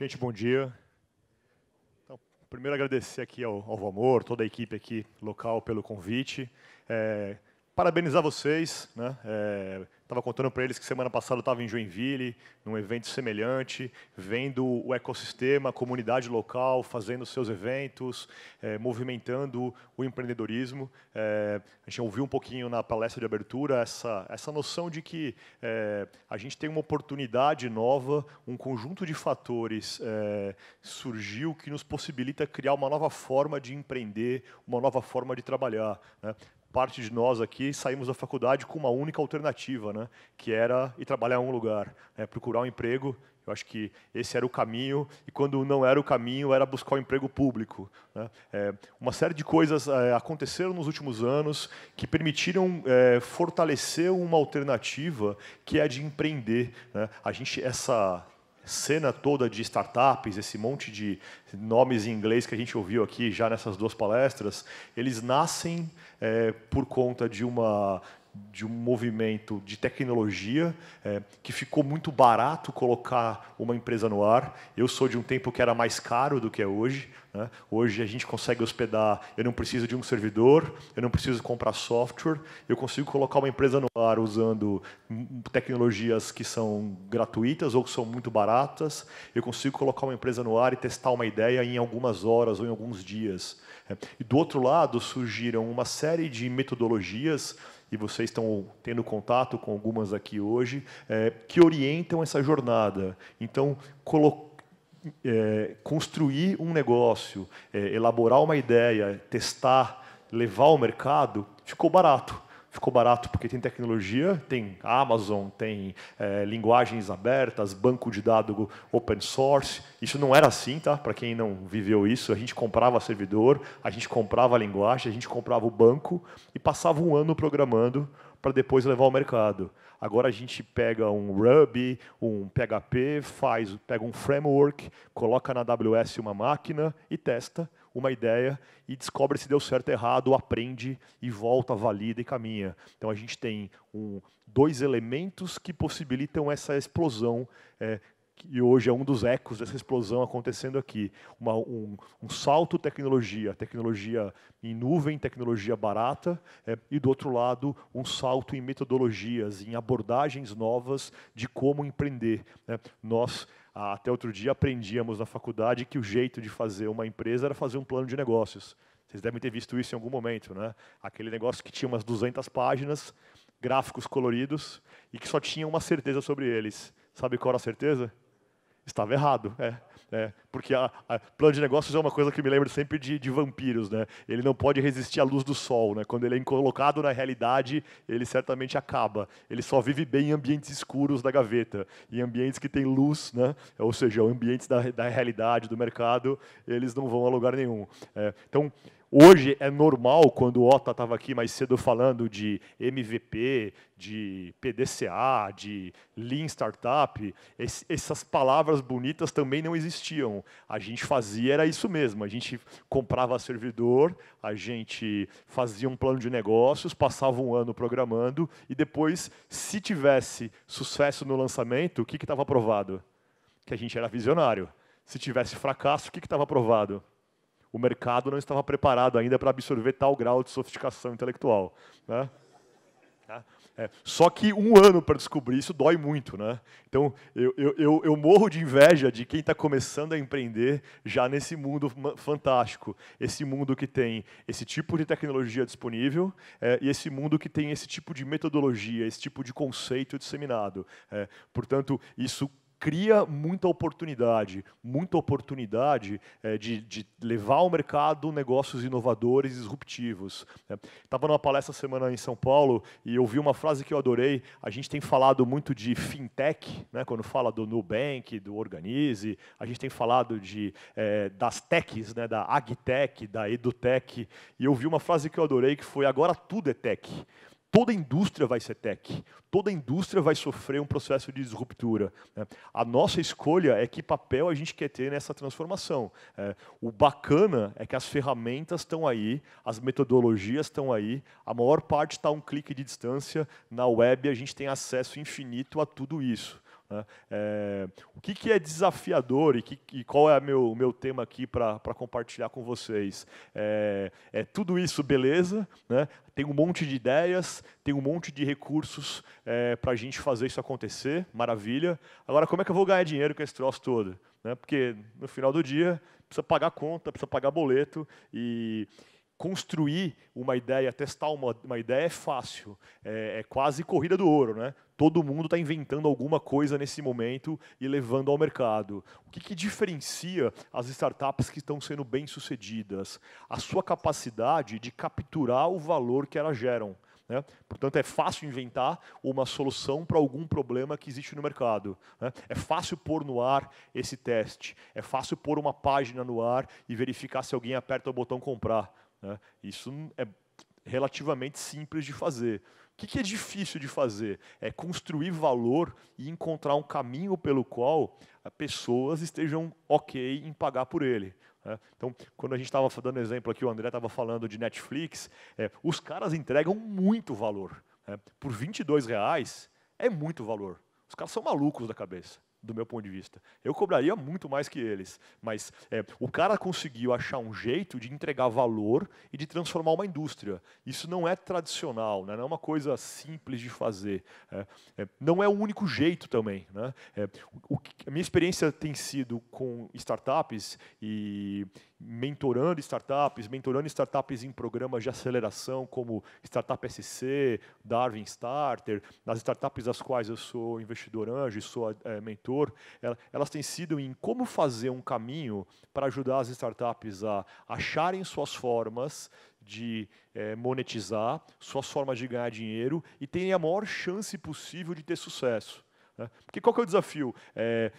Gente, bom dia. Então, primeiro agradecer aqui ao, ao Valmor, toda a equipe aqui local pelo convite. É, parabenizar vocês, né? É, Estava contando para eles que semana passada eu estava em Joinville, num evento semelhante, vendo o ecossistema, a comunidade local fazendo seus eventos, eh, movimentando o empreendedorismo. Eh, a gente ouviu um pouquinho na palestra de abertura essa, essa noção de que eh, a gente tem uma oportunidade nova, um conjunto de fatores surgiu que nos possibilita criar uma nova forma de empreender, uma nova forma de trabalhar. Né? parte de nós aqui saímos da faculdade com uma única alternativa, né? que era ir trabalhar em um lugar, né? procurar um emprego. Eu acho que esse era o caminho, e quando não era o caminho, era buscar um emprego público. Né? É, uma série de coisas é, aconteceram nos últimos anos que permitiram é, fortalecer uma alternativa que é a de empreender. Né? A gente, essa cena toda de startups, esse monte de nomes em inglês que a gente ouviu aqui já nessas duas palestras, eles nascem é, por conta de uma de um movimento de tecnologia é, que ficou muito barato colocar uma empresa no ar. Eu sou de um tempo que era mais caro do que é hoje. Né? Hoje a gente consegue hospedar, eu não preciso de um servidor, eu não preciso comprar software, eu consigo colocar uma empresa no ar usando hum, tecnologias que são gratuitas ou que são muito baratas. Eu consigo colocar uma empresa no ar e testar uma ideia em algumas horas ou em alguns dias. É. E do outro lado surgiram uma série de metodologias e vocês estão tendo contato com algumas aqui hoje, é, que orientam essa jornada. Então, colocar é, construir um negócio, é, elaborar uma ideia, testar, levar ao mercado, ficou barato ficou barato porque tem tecnologia, tem Amazon, tem é, linguagens abertas, banco de dados open source. Isso não era assim, tá? Para quem não viveu isso, a gente comprava servidor, a gente comprava a linguagem, a gente comprava o banco e passava um ano programando para depois levar ao mercado. Agora a gente pega um Ruby, um PHP, faz, pega um framework, coloca na AWS uma máquina e testa uma ideia e descobre se deu certo ou errado, aprende e volta, valida e caminha. Então a gente tem um, dois elementos que possibilitam essa explosão é, e hoje é um dos ecos dessa explosão acontecendo aqui. Uma, um, um, salto tecnologia, tecnologia em nuvem, tecnologia barata, é, e do outro lado, um salto em metodologias, em abordagens novas de como empreender. Né? Nós ah, até outro dia aprendíamos na faculdade que o jeito de fazer uma empresa era fazer um plano de negócios. Vocês devem ter visto isso em algum momento, né? Aquele negócio que tinha umas 200 páginas, gráficos coloridos e que só tinha uma certeza sobre eles. Sabe qual era a certeza? Estava errado, é. Né? Porque a, a, plano de negócios é uma coisa que me lembra sempre de, de, vampiros. Né? Ele não pode resistir à luz do sol. Né? Quando ele é colocado na realidade, ele certamente acaba. Ele só vive bem em ambientes escuros da gaveta. Em ambientes que tem luz, né? ou seja, ambientes da, da realidade, do mercado, eles não vão a lugar nenhum. É, então, Hoje é normal, quando o Ota estava aqui mais cedo falando de MVP, de PDCA, de Lean Startup, es, essas palavras bonitas também não existiam. A gente fazia, era isso mesmo, a gente comprava servidor, a gente fazia um plano de negócios, passava um ano programando e depois, se tivesse sucesso no lançamento, o que estava aprovado? Que a gente era visionário. Se tivesse fracasso, o que estava aprovado? o mercado não estava preparado ainda para absorver tal grau de sofisticação intelectual. Né? É, só que um ano para descobrir isso dói muito. Né? Então, eu, eu, eu morro de inveja de quem está começando a empreender já nesse mundo fantástico. Esse mundo que tem esse tipo de tecnologia disponível é, e esse mundo que tem esse tipo de metodologia, esse tipo de conceito disseminado. É, portanto, isso cria muita oportunidade, muita oportunidade é, de, de, levar ao mercado negócios inovadores, disruptivos. Estava né. numa palestra semana em São Paulo e ouvi uma frase que eu adorei. A gente tem falado muito de fintech, né? quando fala do Nubank, do Organize, a gente tem falado de, é, das techs, né? da agtech, da edutech, e eu vi uma frase que eu adorei que foi agora tudo é tech. Toda indústria vai ser tech, toda indústria vai sofrer um processo de disruptura. Né? A nossa escolha é que papel a gente quer ter nessa transformação. É, o bacana é que as ferramentas estão aí, as metodologias estão aí, a maior parte está a um clique de distância. Na web a gente tem acesso infinito a tudo isso. Né? É, o que, que, é desafiador e, que, e qual é o meu, meu tema aqui para compartilhar com vocês? É, é tudo isso, beleza, né? tem um monte de ideias, tem um monte de recursos é, para a gente fazer isso acontecer, maravilha. Agora, como é que eu vou ganhar dinheiro com esse troço todo? Né? Porque no final do dia, precisa pagar conta, precisa pagar boleto e construir uma ideia, testar uma, uma ideia é fácil, é, é, quase corrida do ouro, né? Todo mundo está inventando alguma coisa nesse momento e levando ao mercado. O que, que diferencia as startups que estão sendo bem sucedidas? A sua capacidade de capturar o valor que elas geram. Né? Portanto, é fácil inventar uma solução para algum problema que existe no mercado. Né? É fácil pôr no ar esse teste. É fácil pôr uma página no ar e verificar se alguém aperta o botão comprar. Né? Isso é relativamente simples de fazer. O que é difícil de fazer? É construir valor e encontrar um caminho pelo qual as pessoas estejam ok em pagar por ele. Né? Então, quando a gente estava dando exemplo aqui, o André estava falando de Netflix, é, os caras entregam muito valor. É, por 22 reais é muito valor. Os caras são malucos da cabeça do meu ponto de vista. Eu cobraria muito mais que eles, mas é, o cara conseguiu achar um jeito de entregar valor e de transformar uma indústria. Isso não é tradicional, né? não é uma coisa simples de fazer. É, é, não é o único jeito também. Né? É, o, a minha experiência tem sido com startups e mentorando startups, mentorando startups em programas de aceleração como Startup SC, Darwin Starter, nas startups das quais eu sou investidor anjo e sou é, mentor mentor, elas têm sido em como fazer um caminho para ajudar as startups a acharem suas formas de é, monetizar, suas formas de ganhar dinheiro e terem a maior chance possível de ter sucesso. Né? Porque qual que é o desafio? É,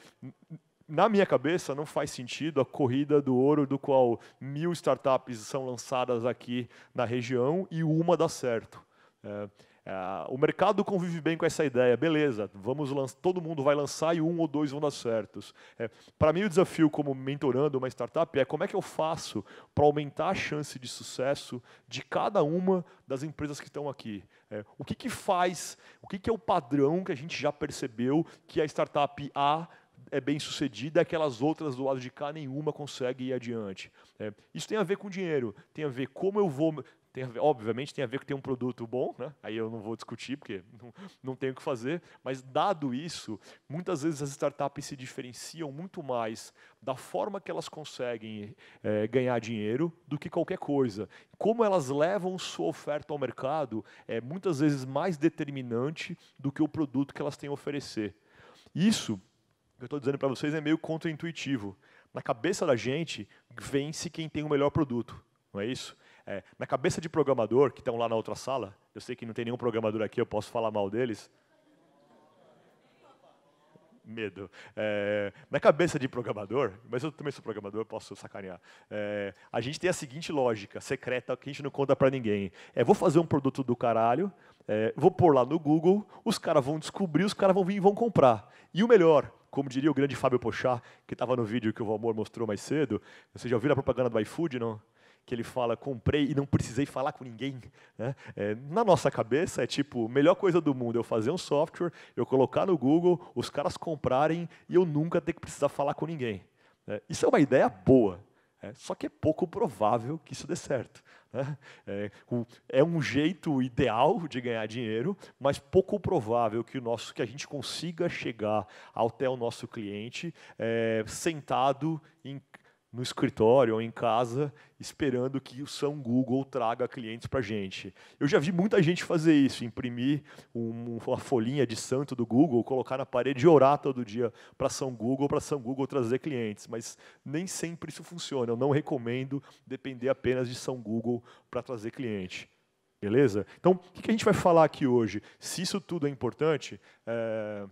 na minha cabeça, não faz sentido a corrida do ouro, do qual mil startups são lançadas aqui na região e uma dá certo. É, ah, o mercado convive bem com essa ideia, beleza, vamos todo mundo vai lançar e um ou dois vão dar certos. É, para mim, o desafio como mentorando uma startup é como é que eu faço para aumentar a chance de sucesso de cada uma das empresas que estão aqui. É, o que, que faz, o que, que é o padrão que a gente já percebeu que a startup A é bem sucedida, aquelas outras do lado de cá nenhuma consegue ir adiante. É, isso tem a ver com dinheiro, tem a ver como eu vou tem ver, obviamente tem a ver que tem um produto bom, né? aí eu não vou discutir porque não, não tenho o que fazer, mas dado isso, muitas vezes as startups se diferenciam muito mais da forma que elas conseguem é, ganhar dinheiro do que qualquer coisa. Como elas levam sua oferta ao mercado é muitas vezes mais determinante do que o produto que elas têm a oferecer. Isso que eu estou dizendo para vocês é meio contraintuitivo. Na cabeça da gente, vence quem tem o melhor produto, não é isso? É, na cabeça de programador, que estão lá na outra sala, eu sei que não tem nenhum programador aqui, eu posso falar mal deles. Medo. É, na cabeça de programador, mas eu também sou programador, posso sacanear. É, a gente tem a seguinte lógica secreta que a gente não conta para ninguém: é vou fazer um produto do caralho, é, vou pôr lá no Google, os caras vão descobrir, os caras vão vir e vão comprar. E o melhor, como diria o grande Fábio Pochá, que estava no vídeo que o Valmor mostrou mais cedo, vocês já ouviram a propaganda do iFood, não? que ele fala, comprei e não precisei falar com ninguém. Né? É, na nossa cabeça é tipo, melhor coisa do mundo é eu fazer um software, eu colocar no Google, os caras comprarem e eu nunca ter que precisar falar com ninguém. É, isso é uma ideia boa, é, só que é pouco provável que isso dê certo. Né? É, é, um jeito ideal de ganhar dinheiro, mas pouco provável que, o nosso, que a gente consiga chegar até o nosso cliente é, sentado em, no escritório ou em casa, esperando que o São Google traga clientes para a gente. Eu já vi muita gente fazer isso, imprimir um, uma folhinha de santo do Google, colocar na parede e orar todo dia para São Google, para São Google trazer clientes. Mas nem sempre isso funciona. Eu não recomendo depender apenas de São Google para trazer cliente. Beleza? Então, o que a gente vai falar aqui hoje? Se isso tudo é importante, é eh,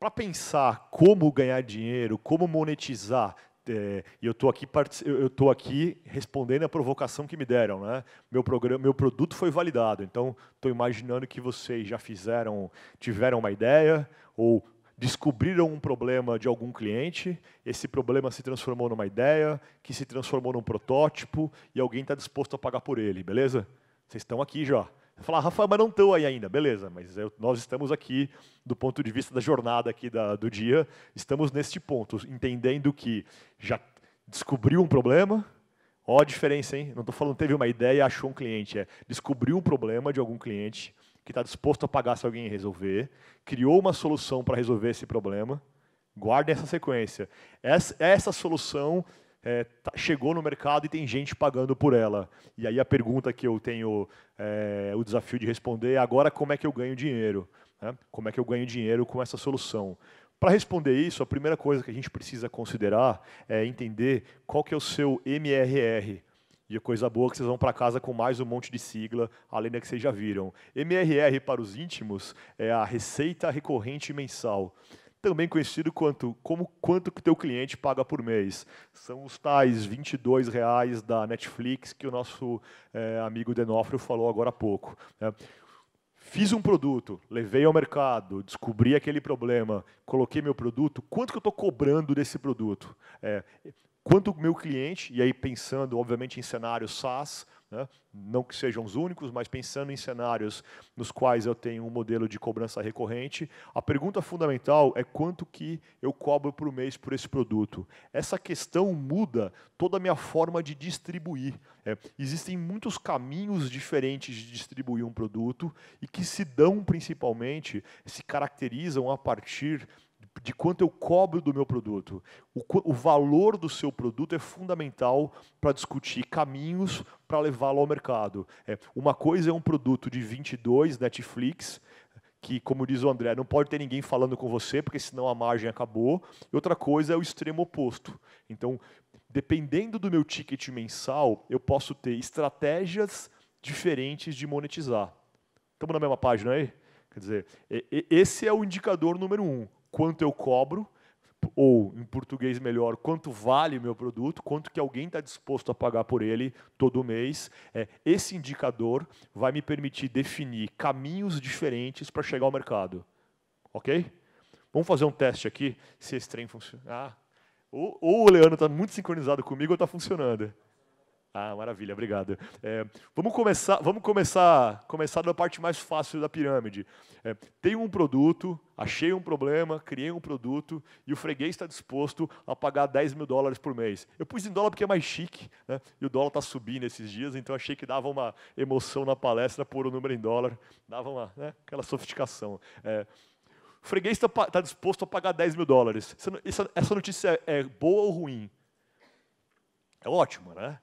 para pensar como ganhar dinheiro, como monetizar é, e eu estou aqui eu tô aqui respondendo a provocação que me deram, né? Meu programa, meu produto foi validado, então estou imaginando que vocês já fizeram, tiveram uma ideia ou descobriram um problema de algum cliente, esse problema se transformou numa ideia, que se transformou num protótipo e alguém está disposto a pagar por ele, beleza? Vocês estão aqui já falar, Rafael, mas não estão aí ainda. Beleza, mas eu, nós estamos aqui, do ponto de vista da jornada aqui da, do dia, estamos neste ponto, entendendo que já descobriu um problema, ó a diferença, hein? Não estou falando teve uma ideia e achou um cliente, é descobriu um problema de algum cliente que está disposto a pagar se alguém resolver, criou uma solução para resolver esse problema, guardem essa sequência. Essa, essa solução é, tá, chegou no mercado e tem gente pagando por ela. E aí a pergunta que eu tenho é, o desafio de responder é agora como é que eu ganho dinheiro? Né? Como é que eu ganho dinheiro com essa solução? Para responder isso, a primeira coisa que a gente precisa considerar é entender qual que é o seu MRR. E coisa boa é que vocês vão para casa com mais um monte de sigla, além da que vocês já viram. MRR para os íntimos é a receita recorrente mensal também conhecido quanto como quanto que teu cliente paga por mês. São os tais 22 reais da Netflix que o nosso é, amigo Denófrio falou agora há pouco. Né? Fiz um produto, levei ao mercado, descobri aquele problema, coloquei meu produto, quanto que eu estou cobrando desse produto? É, quanto o meu cliente, e aí pensando, obviamente, em cenário SaaS, né? Não que sejam os únicos, mas pensando em cenários nos quais eu tenho um modelo de cobrança recorrente, a pergunta fundamental é quanto que eu cobro por mês por esse produto. Essa questão muda toda a minha forma de distribuir. É, existem muitos caminhos diferentes de distribuir um produto e que se dão principalmente, se caracterizam a partir de quanto eu cobro do meu produto. O, o valor do seu produto é fundamental para discutir caminhos para levá-lo ao mercado. É, uma coisa é um produto de 22 Netflix, que, como diz o André, não pode ter ninguém falando com você, porque senão a margem acabou. E outra coisa é o extremo oposto. Então, dependendo do meu ticket mensal, eu posso ter estratégias diferentes de monetizar. Estamos na mesma página aí? Quer dizer, esse é o indicador número um quanto eu cobro, ou em português melhor, quanto vale meu produto, quanto que alguém está disposto a pagar por ele todo mês. É, esse indicador vai me permitir definir caminhos diferentes para chegar ao mercado. Ok? Vamos fazer um teste aqui, se esse trem funciona. Ah, ou, ou o Leandro está muito sincronizado comigo ou está funcionando. Ah, maravilha, obrigado. É, vamos começar, vamos começar, começar da parte mais fácil da pirâmide. É, tenho um produto, achei um problema, criei um produto e o freguês está disposto a pagar 10 mil dólares por mês. Eu pus em dólar porque é mais chique, né? e o dólar está subindo esses dias, então achei que dava uma emoção na palestra pôr o número em dólar, dava uma, né, aquela sofisticação. É, o freguês está tá disposto a pagar 10 mil dólares. Essa, essa notícia é, é boa ou ruim? É ótimo, né?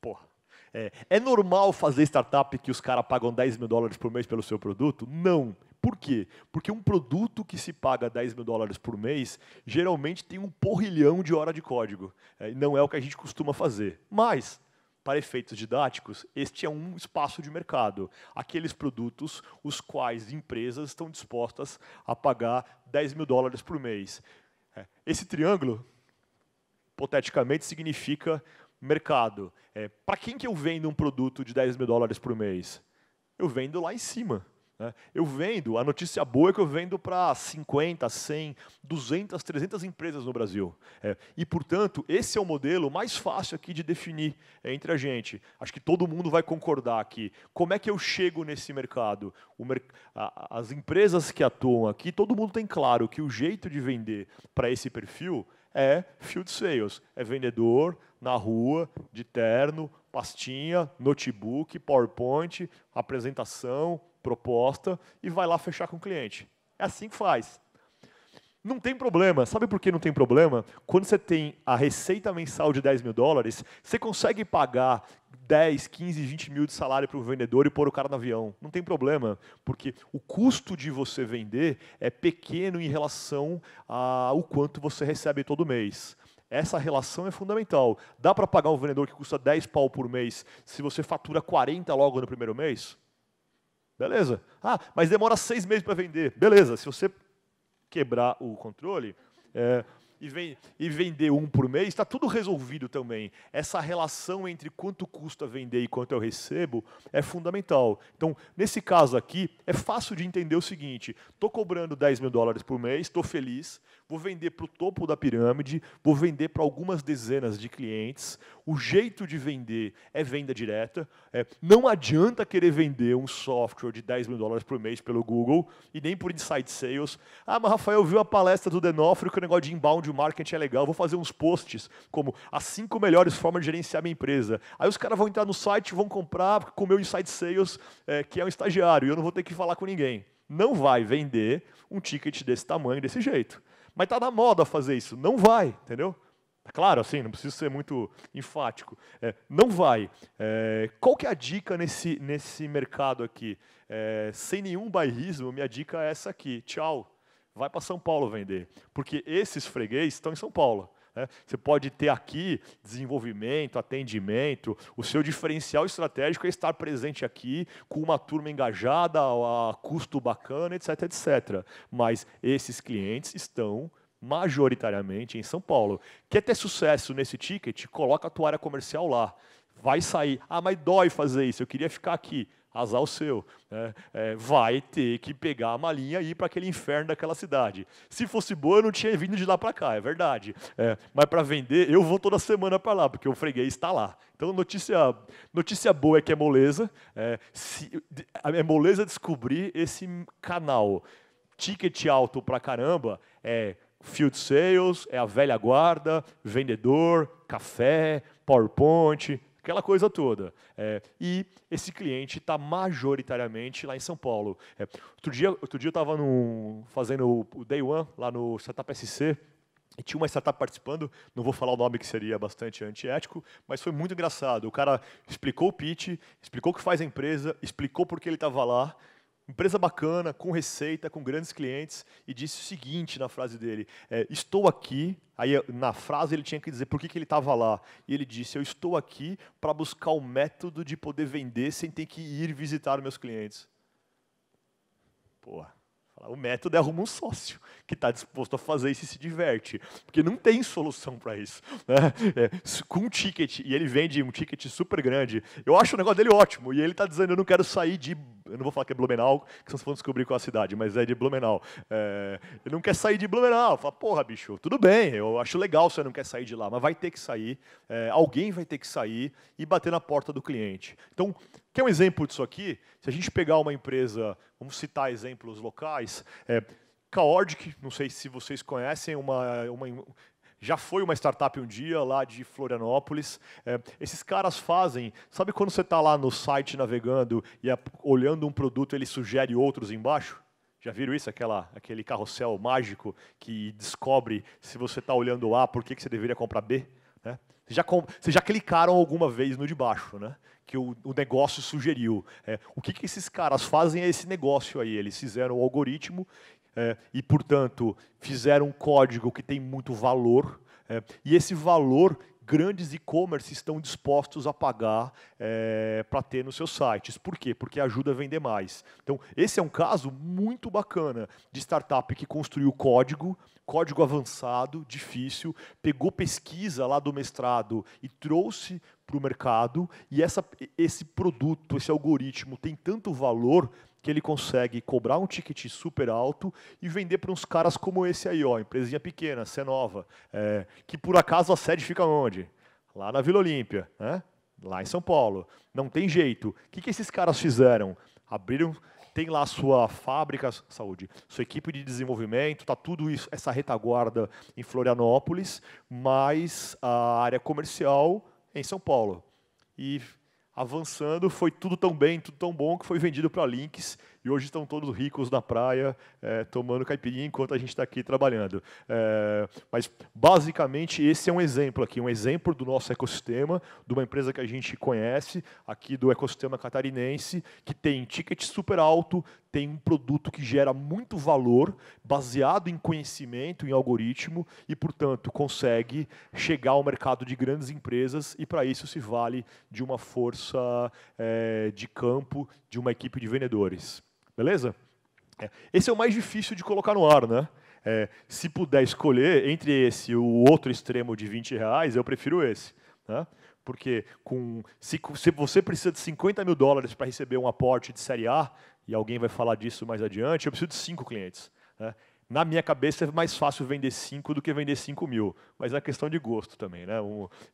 Porra. É, é normal fazer startup que os caras pagam 10 mil dólares por mês pelo seu produto? Não. Por quê? Porque um produto que se paga 10 mil dólares por mês geralmente tem um porrilhão de hora de código. É, não é o que a gente costuma fazer. Mas, para efeitos didáticos, este é um espaço de mercado. Aqueles produtos os quais empresas estão dispostas a pagar 10 mil dólares por mês. É, esse triângulo, hipoteticamente, significa mercado. É, Para quem que eu vendo um produto de 10 mil dólares por mês? Eu vendo lá em cima. Né? Eu vendo, a notícia boa é que eu vendo para 50, 100, 200, 300 empresas no Brasil. É, e, portanto, esse é o modelo mais fácil aqui de definir é, entre a gente. Acho que todo mundo vai concordar aqui. Como é que eu chego nesse mercado? Mer a, as empresas que atuam aqui, todo mundo tem claro que o jeito de vender para esse perfil é field sales, é vendedor na rua, de terno, pastinha, notebook, PowerPoint, apresentação, proposta e vai lá fechar com o cliente. É assim que faz. Não tem problema. Sabe por que não tem problema? Quando você tem a receita mensal de 10 mil dólares, você consegue pagar 10, 15, 20 mil de salário para o vendedor e pôr o cara no avião. Não tem problema, porque o custo de você vender é pequeno em relação ao quanto você recebe todo mês. Essa relação é fundamental. Dá para pagar um vendedor que custa 10 pau por mês se você fatura 40 logo no primeiro mês? Beleza. Ah, mas demora seis meses para vender. Beleza, se você quebrar o controle, é, e, vem, e vender um por mês, está tudo resolvido também. Essa relação entre quanto custa vender e quanto eu recebo é fundamental. Então, nesse caso aqui, é fácil de entender o seguinte: estou cobrando 10 mil dólares por mês, estou feliz, vou vender para o topo da pirâmide, vou vender para algumas dezenas de clientes. O jeito de vender é venda direta. É, não adianta querer vender um software de 10 mil dólares por mês pelo Google e nem por inside sales. Ah, mas Rafael viu a palestra do Denofrio que o negócio de inbound áudio marketing é legal, vou fazer uns posts como as cinco melhores formas de gerenciar minha empresa. Aí os caras vão entrar no site, vão comprar com o meu Inside Sales, é, que é um estagiário, e eu não vou ter que falar com ninguém. Não vai vender um ticket desse tamanho, desse jeito. Mas está na moda fazer isso. Não vai, entendeu? É claro, assim, não preciso ser muito enfático. É, não vai. É, qual que é a dica nesse, nesse mercado aqui? É, sem nenhum bairrismo, minha dica é essa aqui. Tchau vai para São Paulo vender, porque esses freguês estão em São Paulo. Né? Você pode ter aqui desenvolvimento, atendimento. O seu diferencial estratégico é estar presente aqui com uma turma engajada, a custo bacana, etc, etc. Mas esses clientes estão majoritariamente em São Paulo. Quer ter sucesso nesse ticket? Coloca a tua área comercial lá. Vai sair. Ah, mas dói fazer isso. Eu queria ficar aqui azar o seu. Né? É, vai ter que pegar a malinha e ir para aquele inferno daquela cidade. Se fosse boa, eu não tinha vindo de lá para cá, é verdade. É, mas para vender, eu vou toda semana para lá, porque o freguês está lá. Então, notícia, notícia boa é que é moleza. É, se, é moleza descobrir esse canal. Ticket alto para caramba é field sales, é a velha guarda, vendedor, café, PowerPoint, aquela coisa toda. É, e esse cliente está majoritariamente lá em São Paulo. É, outro, dia, outro dia eu estava fazendo o Day One lá no Startup SC, e tinha uma startup participando, não vou falar o nome que seria bastante antiético, mas foi muito engraçado. O cara explicou o pitch, explicou o que faz a empresa, explicou por que ele estava lá, Empresa bacana, com receita, com grandes clientes, e disse o seguinte na frase dele: é, Estou aqui. Aí na frase ele tinha que dizer por que, que ele estava lá. E ele disse: Eu estou aqui para buscar o método de poder vender sem ter que ir visitar meus clientes. Porra. O método é arrumar um sócio que está disposto a fazer isso e se diverte. Porque não tem solução para isso. Né? É, com um ticket, e ele vende um ticket super grande, eu acho o negócio dele ótimo. E ele está dizendo: eu não quero sair de eu não vou falar que é Blumenau, que vocês vão descobrir qual é a cidade, mas é de Blumenau. É, ele não quer sair de Blumenau. Fala, porra, bicho, tudo bem, eu acho legal você não quer sair de lá, mas vai ter que sair, é, alguém vai ter que sair e bater na porta do cliente. Então, quer um exemplo disso aqui? Se a gente pegar uma empresa, vamos citar exemplos locais, é, Caordic, não sei se vocês conhecem, uma, uma, já foi uma startup um dia lá de Florianópolis. É, esses caras fazem, sabe quando você está lá no site navegando e é, olhando um produto ele sugere outros embaixo? Já viram isso? Aquela, aquele carrossel mágico que descobre se você está olhando A, por que, que você deveria comprar B? Né? Vocês, já, vocês já clicaram alguma vez no de baixo, né? que o, o negócio sugeriu. É, o que, que esses caras fazem é esse negócio aí? Eles fizeram o algoritmo é, e, portanto, fizeram um código que tem muito valor, é, e esse valor grandes e-commerce estão dispostos a pagar é, para ter nos seus sites. Por quê? Porque ajuda a vender mais. Então, esse é um caso muito bacana de startup que construiu código, código avançado, difícil, pegou pesquisa lá do mestrado e trouxe para o mercado e essa, esse produto, esse algoritmo tem tanto valor que ele consegue cobrar um ticket super alto e vender para uns caras como esse aí, ó, empresinha pequena, Cenova, é, é, que por acaso a sede fica onde? Lá na Vila Olímpia, né? lá em São Paulo. Não tem jeito. O que, que esses caras fizeram? Abriram, tem lá sua fábrica, saúde, sua equipe de desenvolvimento, tá tudo isso, essa retaguarda em Florianópolis, mas a área comercial em São Paulo. E avançando, foi tudo tão bem, tudo tão bom, que foi vendido para Lynx. e hoje estão todos ricos na praia, é, tomando caipirinha, enquanto a gente está aqui trabalhando. É, mas, basicamente, esse é um exemplo aqui, um exemplo do nosso ecossistema, de uma empresa que a gente conhece, aqui do ecossistema catarinense, que tem ticket super alto, tem um produto que gera muito valor, baseado em conhecimento, em algoritmo, e, portanto, consegue chegar ao mercado de grandes empresas, e para isso se vale de uma força é, de campo, de uma equipe de vendedores. Beleza? É, esse é o mais difícil de colocar no ar, né? É, se puder escolher entre esse e o outro extremo de 20 reais, eu prefiro esse. Né? Porque com, se, se, você precisa de 50 mil dólares para receber um aporte de série A, e alguém vai falar disso mais adiante, eu preciso de cinco clientes. Né? Na minha cabeça é mais fácil vender cinco do que vender cinco mil, mas é questão de gosto também, né?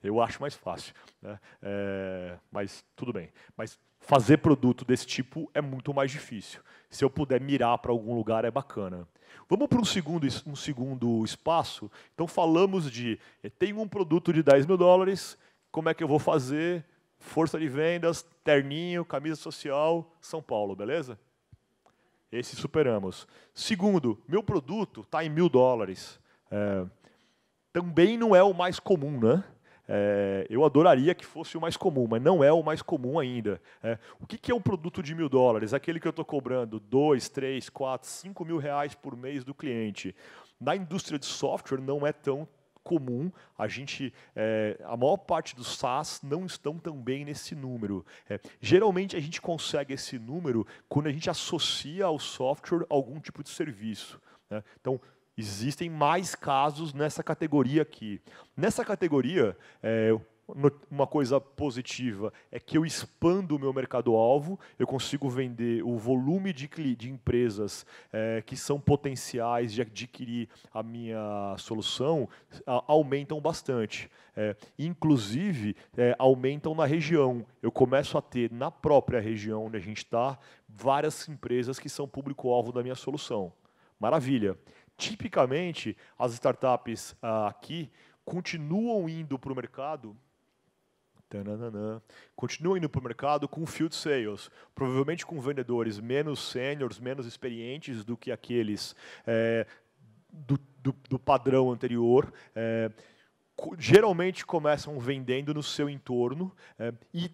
eu acho mais fácil, né? é, mas tudo bem. Mas fazer produto desse tipo é muito mais difícil. Se eu puder mirar para algum lugar é bacana. Vamos para um segundo, um segundo espaço. Então falamos de eh, tenho um produto de 10 mil dólares, como é que eu vou fazer? Força de vendas, terninho, camisa social, São Paulo, beleza? Esse superamos. Segundo, meu produto está em mil dólares. É, também não é o mais comum, né? É, eu adoraria que fosse o mais comum, mas não é o mais comum ainda. É, o que, que, é um produto de mil dólares? Aquele que eu estou cobrando dois, três, quatro, cinco mil reais por mês do cliente. Na indústria de software não é tão comum. A gente, é, a maior parte dos SaaS não estão também nesse número. É, geralmente a gente consegue esse número quando a gente associa ao software algum tipo de serviço. Né? Então Existem mais casos nessa categoria aqui. Nessa categoria, é, uma coisa positiva é que eu expando o meu mercado-alvo, eu consigo vender o volume de, de empresas é, que são potenciais de adquirir a minha solução, a, aumentam bastante. É, inclusive, é, aumentam na região. Eu começo a ter na própria região onde a gente está várias empresas que são público-alvo da minha solução. Maravilha! Tipicamente, as startups ah, aqui continuam indo para o mercado Tananana. Continua indo para o mercado com field sales, provavelmente com vendedores menos sêniores, menos experientes do que aqueles é, do, do, do, padrão anterior. É, geralmente começam vendendo no seu entorno é, e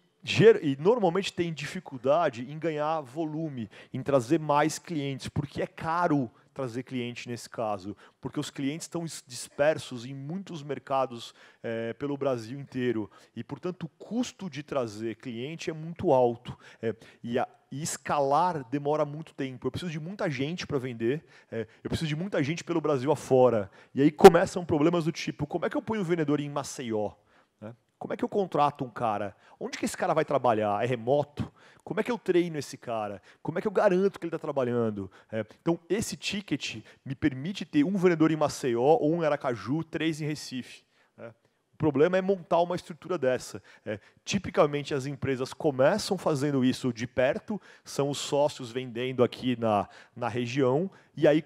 e normalmente tem dificuldade em ganhar volume, em trazer mais clientes, porque é caro trazer cliente nesse caso, porque os clientes estão dispersos em muitos mercados é, pelo Brasil inteiro e, portanto, o custo de trazer cliente é muito alto é, e, a, e, escalar demora muito tempo. Eu preciso de muita gente para vender, é, eu preciso de muita gente pelo Brasil afora. E aí começam problemas do tipo: como é que eu ponho o vendedor em Maceió? Né? Como é que eu contrato um cara? Onde que esse cara vai trabalhar? É remoto? Como é que eu treino esse cara? Como é que eu garanto que ele está trabalhando? É, então, esse ticket me permite ter um vendedor em Maceió, ou um em Aracaju, três em Recife. Né? O problema é montar uma estrutura dessa. É, tipicamente, as empresas começam fazendo isso de perto, são os sócios vendendo aqui na, na região, e aí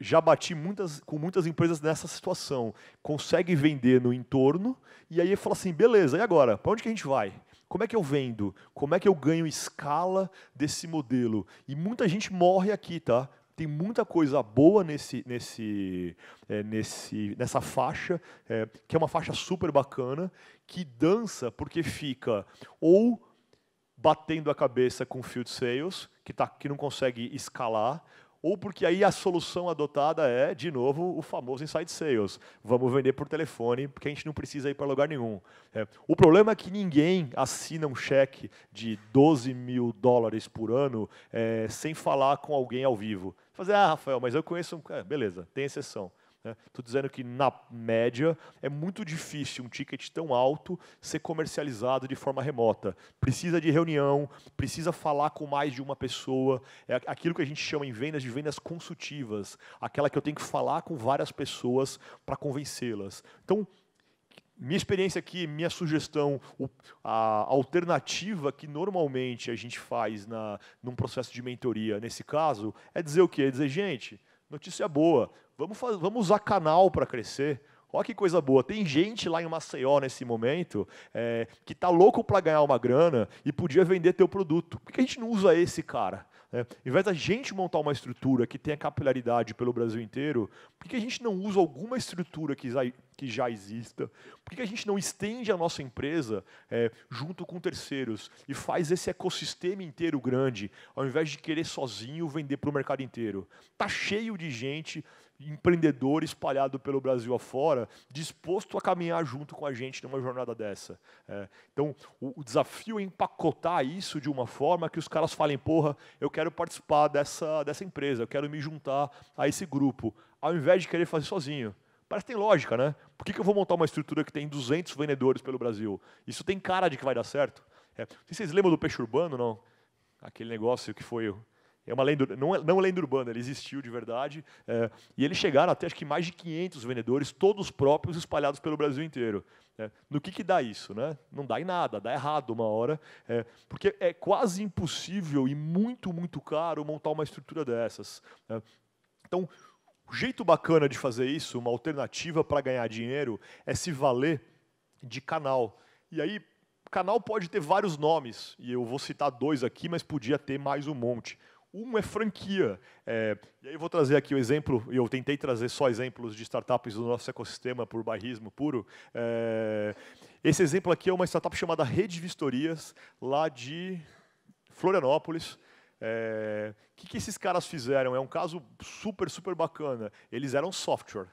já bati muitas, com muitas empresas nessa situação. Consegue vender no entorno, e aí fala assim: beleza, e agora? Para onde que a gente vai? Como é que eu vendo? Como é que eu ganho escala desse modelo? E muita gente morre aqui, tá? Tem muita coisa boa nesse, nesse, é, nesse, nessa faixa, é, que é uma faixa super bacana, que dança porque fica ou batendo a cabeça com field sales, que, tá, que não consegue escalar, ou porque aí a solução adotada é, de novo, o famoso inside sales. Vamos vender por telefone, porque a gente não precisa ir para lugar nenhum. É. O problema é que ninguém assina um cheque de 12 mil dólares por ano é, sem falar com alguém ao vivo. Fazer, ah, Rafael, mas eu conheço um... É, beleza, tem exceção. Estou né? dizendo que, na média, é muito difícil um ticket tão alto ser comercializado de forma remota. Precisa de reunião, precisa falar com mais de uma pessoa. É aquilo que a gente chama em vendas de vendas consultivas aquela que eu tenho que falar com várias pessoas para convencê-las. Então, minha experiência aqui, minha sugestão, a alternativa que normalmente a gente faz na, num processo de mentoria, nesse caso, é dizer o quê? É dizer, gente, notícia boa, Vamos, fazer, vamos usar canal para crescer. Olha que coisa boa. Tem gente lá em Maceió nesse momento é, que está louco para ganhar uma grana e podia vender teu produto. Por que a gente não usa esse cara? É, ao invés da gente montar uma estrutura que tenha capilaridade pelo Brasil inteiro, por que a gente não usa alguma estrutura que já, que já exista? Por que a gente não estende a nossa empresa é, junto com terceiros e faz esse ecossistema inteiro grande, ao invés de querer sozinho vender para o mercado inteiro? Tá cheio de gente empreendedor espalhado pelo Brasil afora, disposto a caminhar junto com a gente numa jornada dessa. É, então, o, o, desafio é empacotar isso de uma forma que os caras falem: porra, eu quero participar dessa, dessa empresa, eu quero me juntar a esse grupo, ao invés de querer fazer sozinho. Parece que tem lógica, né? Por que, que eu vou montar uma estrutura que tem 200 vendedores pelo Brasil? Isso tem cara de que vai dar certo? É, se vocês lembram do peixe urbano, não? Aquele negócio que foi é uma lenda, não, é, não é lenda urbana, ele existiu de verdade. É, e eles chegaram até acho que mais de 500 vendedores, todos próprios, espalhados pelo Brasil inteiro. É, no que, que dá isso? Né? Não dá em nada, dá errado uma hora, é, porque é quase impossível e muito, muito caro montar uma estrutura dessas. Né. Então, o jeito bacana de fazer isso, uma alternativa para ganhar dinheiro, é se valer de canal. E aí, canal pode ter vários nomes, e eu vou citar dois aqui, mas podia ter mais um monte. Um é franquia. É, e aí eu vou trazer aqui o exemplo, e eu tentei trazer só exemplos de startups do nosso ecossistema por bairrismo puro. É, esse exemplo aqui é uma startup chamada Rede Vistorias, lá de Florianópolis. O é, que, que esses caras fizeram? É um caso super, super bacana. Eles eram software.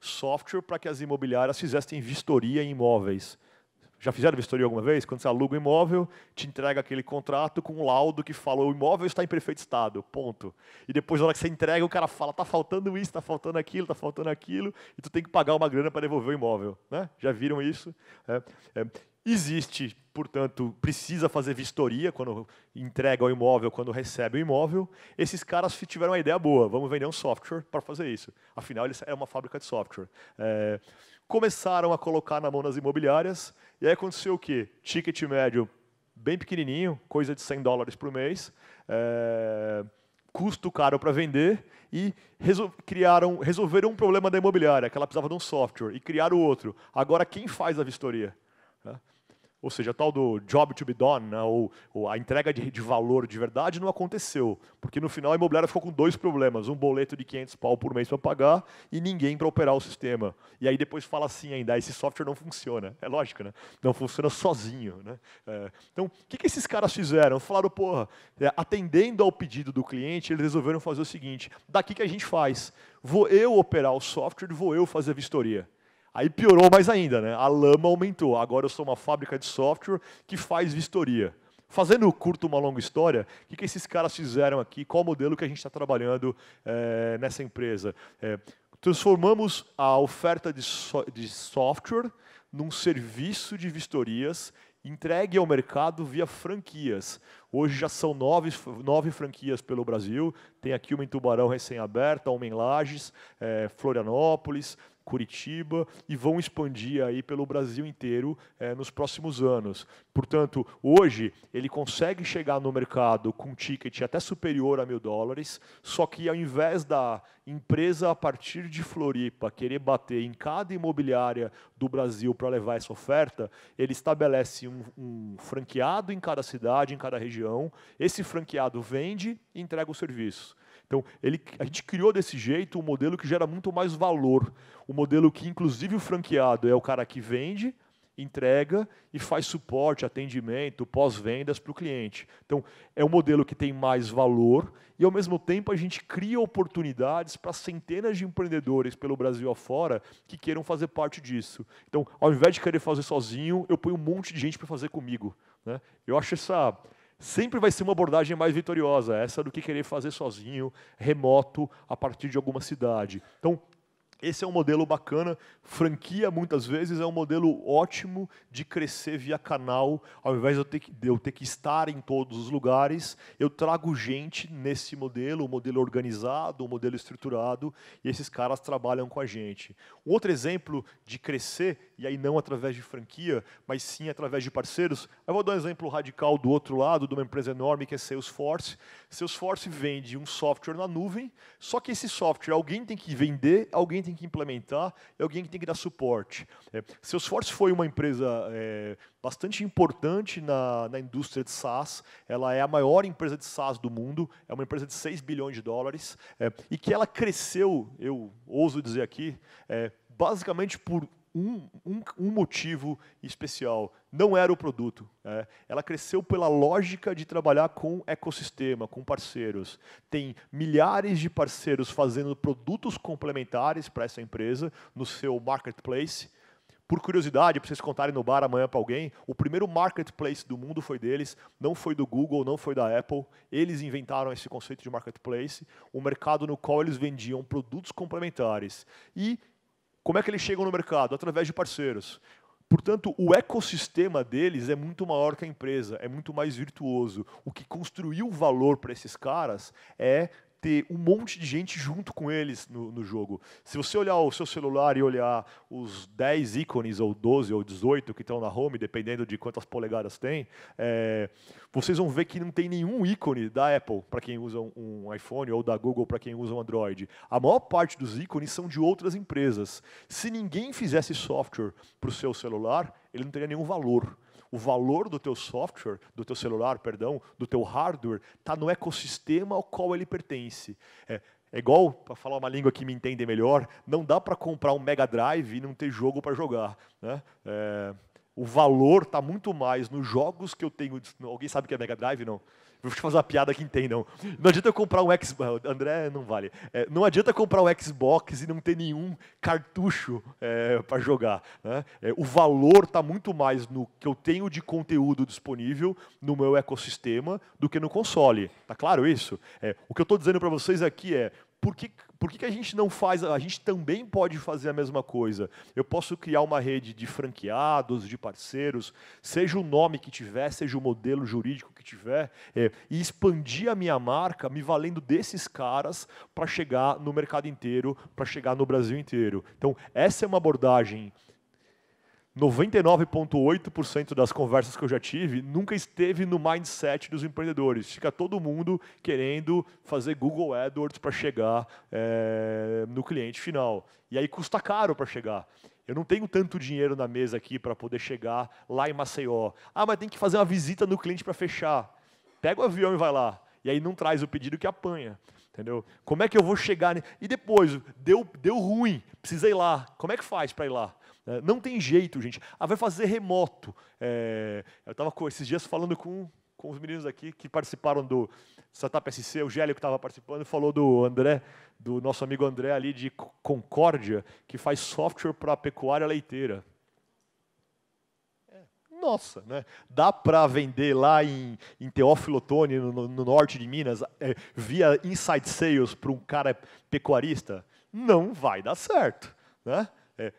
Software para que as imobiliárias fizessem vistoria em imóveis. Já fizeram vistoria alguma vez? Quando você aluga um imóvel, te entrega aquele contrato com um laudo que falou o imóvel está em perfeito estado, ponto. E depois, na hora que você entrega, o cara fala, está faltando isso, está faltando aquilo, está faltando aquilo, e tu tem que pagar uma grana para devolver o imóvel. Né? Já viram isso? É, é. Existe, portanto, precisa fazer vistoria quando entrega o imóvel, quando recebe o imóvel. Esses caras tiveram uma ideia boa, vamos vender um software para fazer isso. Afinal, eles é uma fábrica de software. É, começaram a colocar na mão das imobiliárias, e aí aconteceu o quê? Ticket médio bem pequenininho, coisa de 100 dólares por mês, é, custo caro para vender, e resol criaram, resolveram um problema da imobiliária, que ela precisava de um software, e criaram outro. Agora, quem faz a vistoria? Né? Ou seja, a tal do job to be done, né, ou, ou, a entrega de, de, valor de verdade, não aconteceu. Porque no final a imobiliária ficou com dois problemas: um boleto de 500 pau por mês para pagar e ninguém para operar o sistema. E aí depois fala assim ainda: ah, esse software não funciona. É lógico, né? Não funciona sozinho. Né? É, então, o que, que esses caras fizeram? Falaram, porra, é, atendendo ao pedido do cliente, eles resolveram fazer o seguinte: daqui que a gente faz. Vou eu operar o software e vou eu fazer a vistoria. Aí piorou mais ainda, né? A lama aumentou. Agora eu sou uma fábrica de software que faz vistoria. Fazendo curto uma longa história, o que, esses caras fizeram aqui? Qual modelo que a gente está trabalhando é, nessa empresa? É, transformamos a oferta de, so de software num serviço de vistorias entregue ao mercado via franquias. Hoje já são nove, nove franquias pelo Brasil. Tem aqui uma em Tubarão recém-aberta, uma em Lages, é, Florianópolis, Curitiba e vão expandir aí pelo Brasil inteiro é, nos próximos anos. Portanto, hoje ele consegue chegar no mercado com um ticket até superior a mil dólares, só que ao invés da empresa a partir de Floripa querer bater em cada imobiliária do Brasil para levar essa oferta, ele estabelece um, um franqueado em cada cidade, em cada região. Esse franqueado vende e entrega os serviços. Então, ele, a gente criou desse jeito um modelo que gera muito mais valor. Um modelo que, inclusive, o franqueado é o cara que vende, entrega e faz suporte, atendimento, pós-vendas para o cliente. Então, é um modelo que tem mais valor e, ao mesmo tempo, a gente cria oportunidades para centenas de empreendedores pelo Brasil afora que queiram fazer parte disso. Então, ao invés de querer fazer sozinho, eu ponho um monte de gente para fazer comigo. Né? Eu acho essa sempre vai ser uma abordagem mais vitoriosa, essa do que querer fazer sozinho, remoto, a partir de alguma cidade. Então, esse é um modelo bacana. Franquia, muitas vezes, é um modelo ótimo de crescer via canal, ao invés de eu ter que, eu ter que estar em todos os lugares. Eu trago gente nesse modelo, um modelo organizado, um modelo estruturado, e esses caras trabalham com a gente. Um outro exemplo de crescer, e aí não através de franquia, mas sim através de parceiros, eu vou dar um exemplo radical do outro lado, de uma empresa enorme que é Salesforce. Salesforce vende um software na nuvem, só que esse software alguém tem que vender, alguém tem tem que implementar e é alguém que tem que dar suporte. É, né. Salesforce foi uma empresa é, bastante importante na, na indústria de SaaS. Ela é a maior empresa de SaaS do mundo, é uma empresa de 6 bilhões de dólares, é, e que ela cresceu, eu ouso dizer aqui, eh, basicamente por um, um, um, motivo especial. Não era o produto. Né? Ela cresceu pela lógica de trabalhar com ecossistema, com parceiros. Tem milhares de parceiros fazendo produtos complementares para essa empresa no seu marketplace. Por curiosidade, para vocês contarem no bar amanhã para alguém, o primeiro marketplace do mundo foi deles, não foi do Google, não foi da Apple. Eles inventaram esse conceito de marketplace, um mercado no qual eles vendiam produtos complementares. E como é que eles chegam no mercado? Através de parceiros. Portanto, o ecossistema deles é muito maior que a empresa, é muito mais virtuoso. O que construiu valor para esses caras é ter um monte de gente junto com eles no, no, jogo. Se você olhar o seu celular e olhar os 10 ícones, ou 12, ou 18 que estão na home, dependendo de quantas polegadas tem, é, vocês vão ver que não tem nenhum ícone da Apple para quem usa um iPhone, ou da Google para quem usa um Android. A maior parte dos ícones são de outras empresas. Se ninguém fizesse software para o seu celular, ele não teria nenhum valor o valor do teu software, do teu celular, perdão, do teu hardware, está no ecossistema ao qual ele pertence. É, é igual, para falar uma língua que me entende melhor, não dá para comprar um Mega Drive e não ter jogo para jogar. Né? É, o valor está muito mais nos jogos que eu tenho. Alguém sabe o que é Mega Drive? Não. Vou te fazer uma piada que entendam. Não adianta comprar um Xbox. André não vale. É, não adianta comprar um Xbox e não ter nenhum cartucho é, para jogar. Né? É, o valor está muito mais no que eu tenho de conteúdo disponível no meu ecossistema do que no console. Tá claro isso? É, o que eu estou dizendo para vocês aqui é: por que, por que, que a gente não faz? A gente também pode fazer a mesma coisa. Eu posso criar uma rede de franqueados, de parceiros, seja o nome que tiver, seja o modelo jurídico que tiver, é, e expandir a minha marca me valendo desses caras para chegar no mercado inteiro, para chegar no Brasil inteiro. Então, essa é uma abordagem 99,8% das conversas que eu já tive nunca esteve no mindset dos empreendedores. Fica todo mundo querendo fazer Google AdWords para chegar é, no cliente final. E aí custa caro para chegar. Eu não tenho tanto dinheiro na mesa aqui para poder chegar lá em Maceió. Ah, mas tem que fazer uma visita no cliente para fechar. Pega o avião e vai lá. E aí não traz o pedido que apanha. Entendeu? Como é que eu vou chegar? E depois, deu, deu ruim, precisei ir lá. Como é que faz para ir lá? É, não tem jeito, gente. Ah, vai fazer remoto. É, eu estava esses dias falando com, com os meninos aqui que participaram do Startup SC, o Gélio que estava participando, falou do André, do nosso amigo André ali de Concórdia, que faz software para pecuária leiteira. É, nossa, né? dá para vender lá em, em Teófilo Otoni, no, no, norte de Minas, é, via inside sales para um cara pecuarista? Não vai dar certo. Né? É,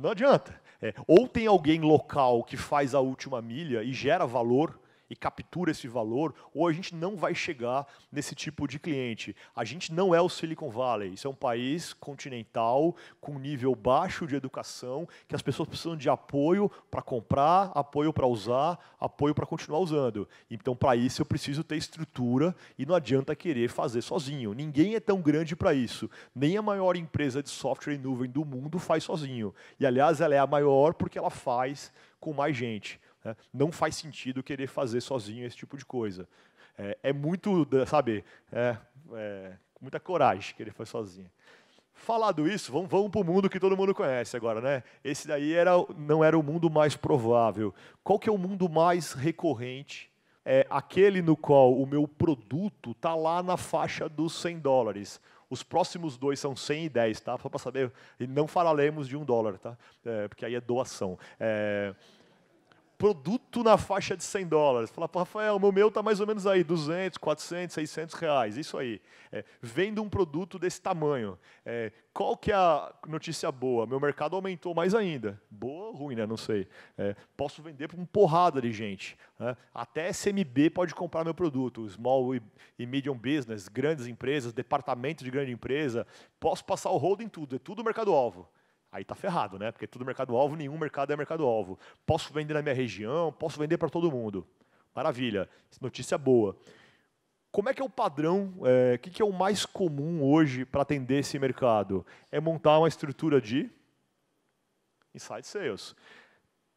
não adianta. É, ou tem alguém local que faz a última milha e gera valor e captura esse valor, ou a gente não vai chegar nesse tipo de cliente. A gente não é o Silicon Valley, isso é um país continental com nível baixo de educação, que as pessoas precisam de apoio para comprar, apoio para usar, apoio para continuar usando. Então, para isso eu preciso ter estrutura e não adianta querer fazer sozinho. Ninguém é tão grande para isso. Nem a maior empresa de software em nuvem do mundo faz sozinho. E aliás, ela é a maior porque ela faz com mais gente. Né? Não faz sentido querer fazer sozinho esse tipo de coisa. É, é muito, sabe, é, é, muita coragem querer fazer sozinho. Falado isso, vamos, vamos para o mundo que todo mundo conhece agora, né? Esse daí era, não era o mundo mais provável. Qual que é o mundo mais recorrente? É aquele no qual o meu produto está lá na faixa dos 100 dólares. Os próximos dois são 110, e tá? Só para saber. E não falaremos de um dólar, tá? É, porque aí é doação. É produto na faixa de 100 dólares. Fala, Rafael, o meu está mais ou menos aí, 200, 400, 600 reais, isso aí. É, vendo um produto desse tamanho, é, qual que é a notícia boa? Meu mercado aumentou mais ainda. Boa ou ruim, né? Não sei. É, posso vender para uma porrada de gente. Né? Até SMB pode comprar meu produto. Small e medium business, grandes empresas, departamento de grande empresa. Posso passar o rodo em tudo. É tudo mercado-alvo. Aí está ferrado, né? Porque tudo mercado-alvo, nenhum mercado é mercado-alvo. Posso vender na minha região, posso vender para todo mundo. Maravilha, notícia boa. Como é que é o padrão, o eh, é, que, que é o mais comum hoje para atender esse mercado? É montar uma estrutura de inside sales.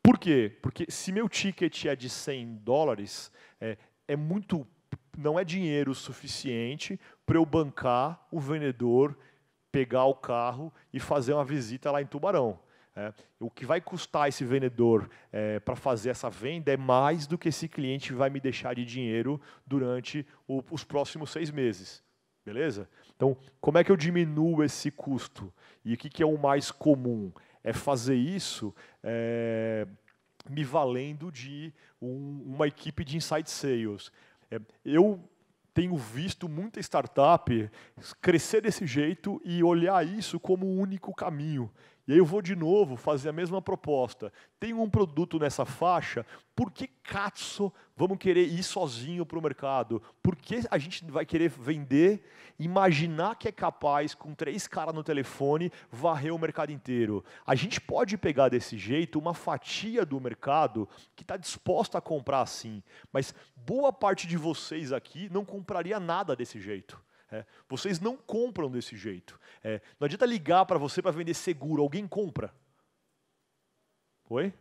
Por quê? Porque se meu ticket é de 100 dólares, é, é muito, não é dinheiro suficiente para eu bancar o vendedor pegar o carro e fazer uma visita lá em Tubarão. É, o que vai custar esse vendedor é, para fazer essa venda é mais do que esse cliente vai me deixar de dinheiro durante o, os próximos seis meses. Beleza? Então, como é que eu diminuo esse custo? E o que, que é o mais comum? É fazer isso é, me valendo de um, uma equipe de inside sales. É, eu tenho visto muita startup crescer desse jeito e olhar isso como o único caminho. E aí eu vou de novo fazer a mesma proposta. Tem um produto nessa faixa, por que cazzo vamos querer ir sozinho para o mercado? Por que a gente vai querer vender, imaginar que é capaz, com três caras no telefone, varrer o mercado inteiro? A gente pode pegar desse jeito uma fatia do mercado que está disposta a comprar assim, mas boa parte de vocês aqui não compraria nada desse jeito. É, vocês não compram desse jeito. É, não adianta ligar para você para vender seguro, alguém compra. Oi?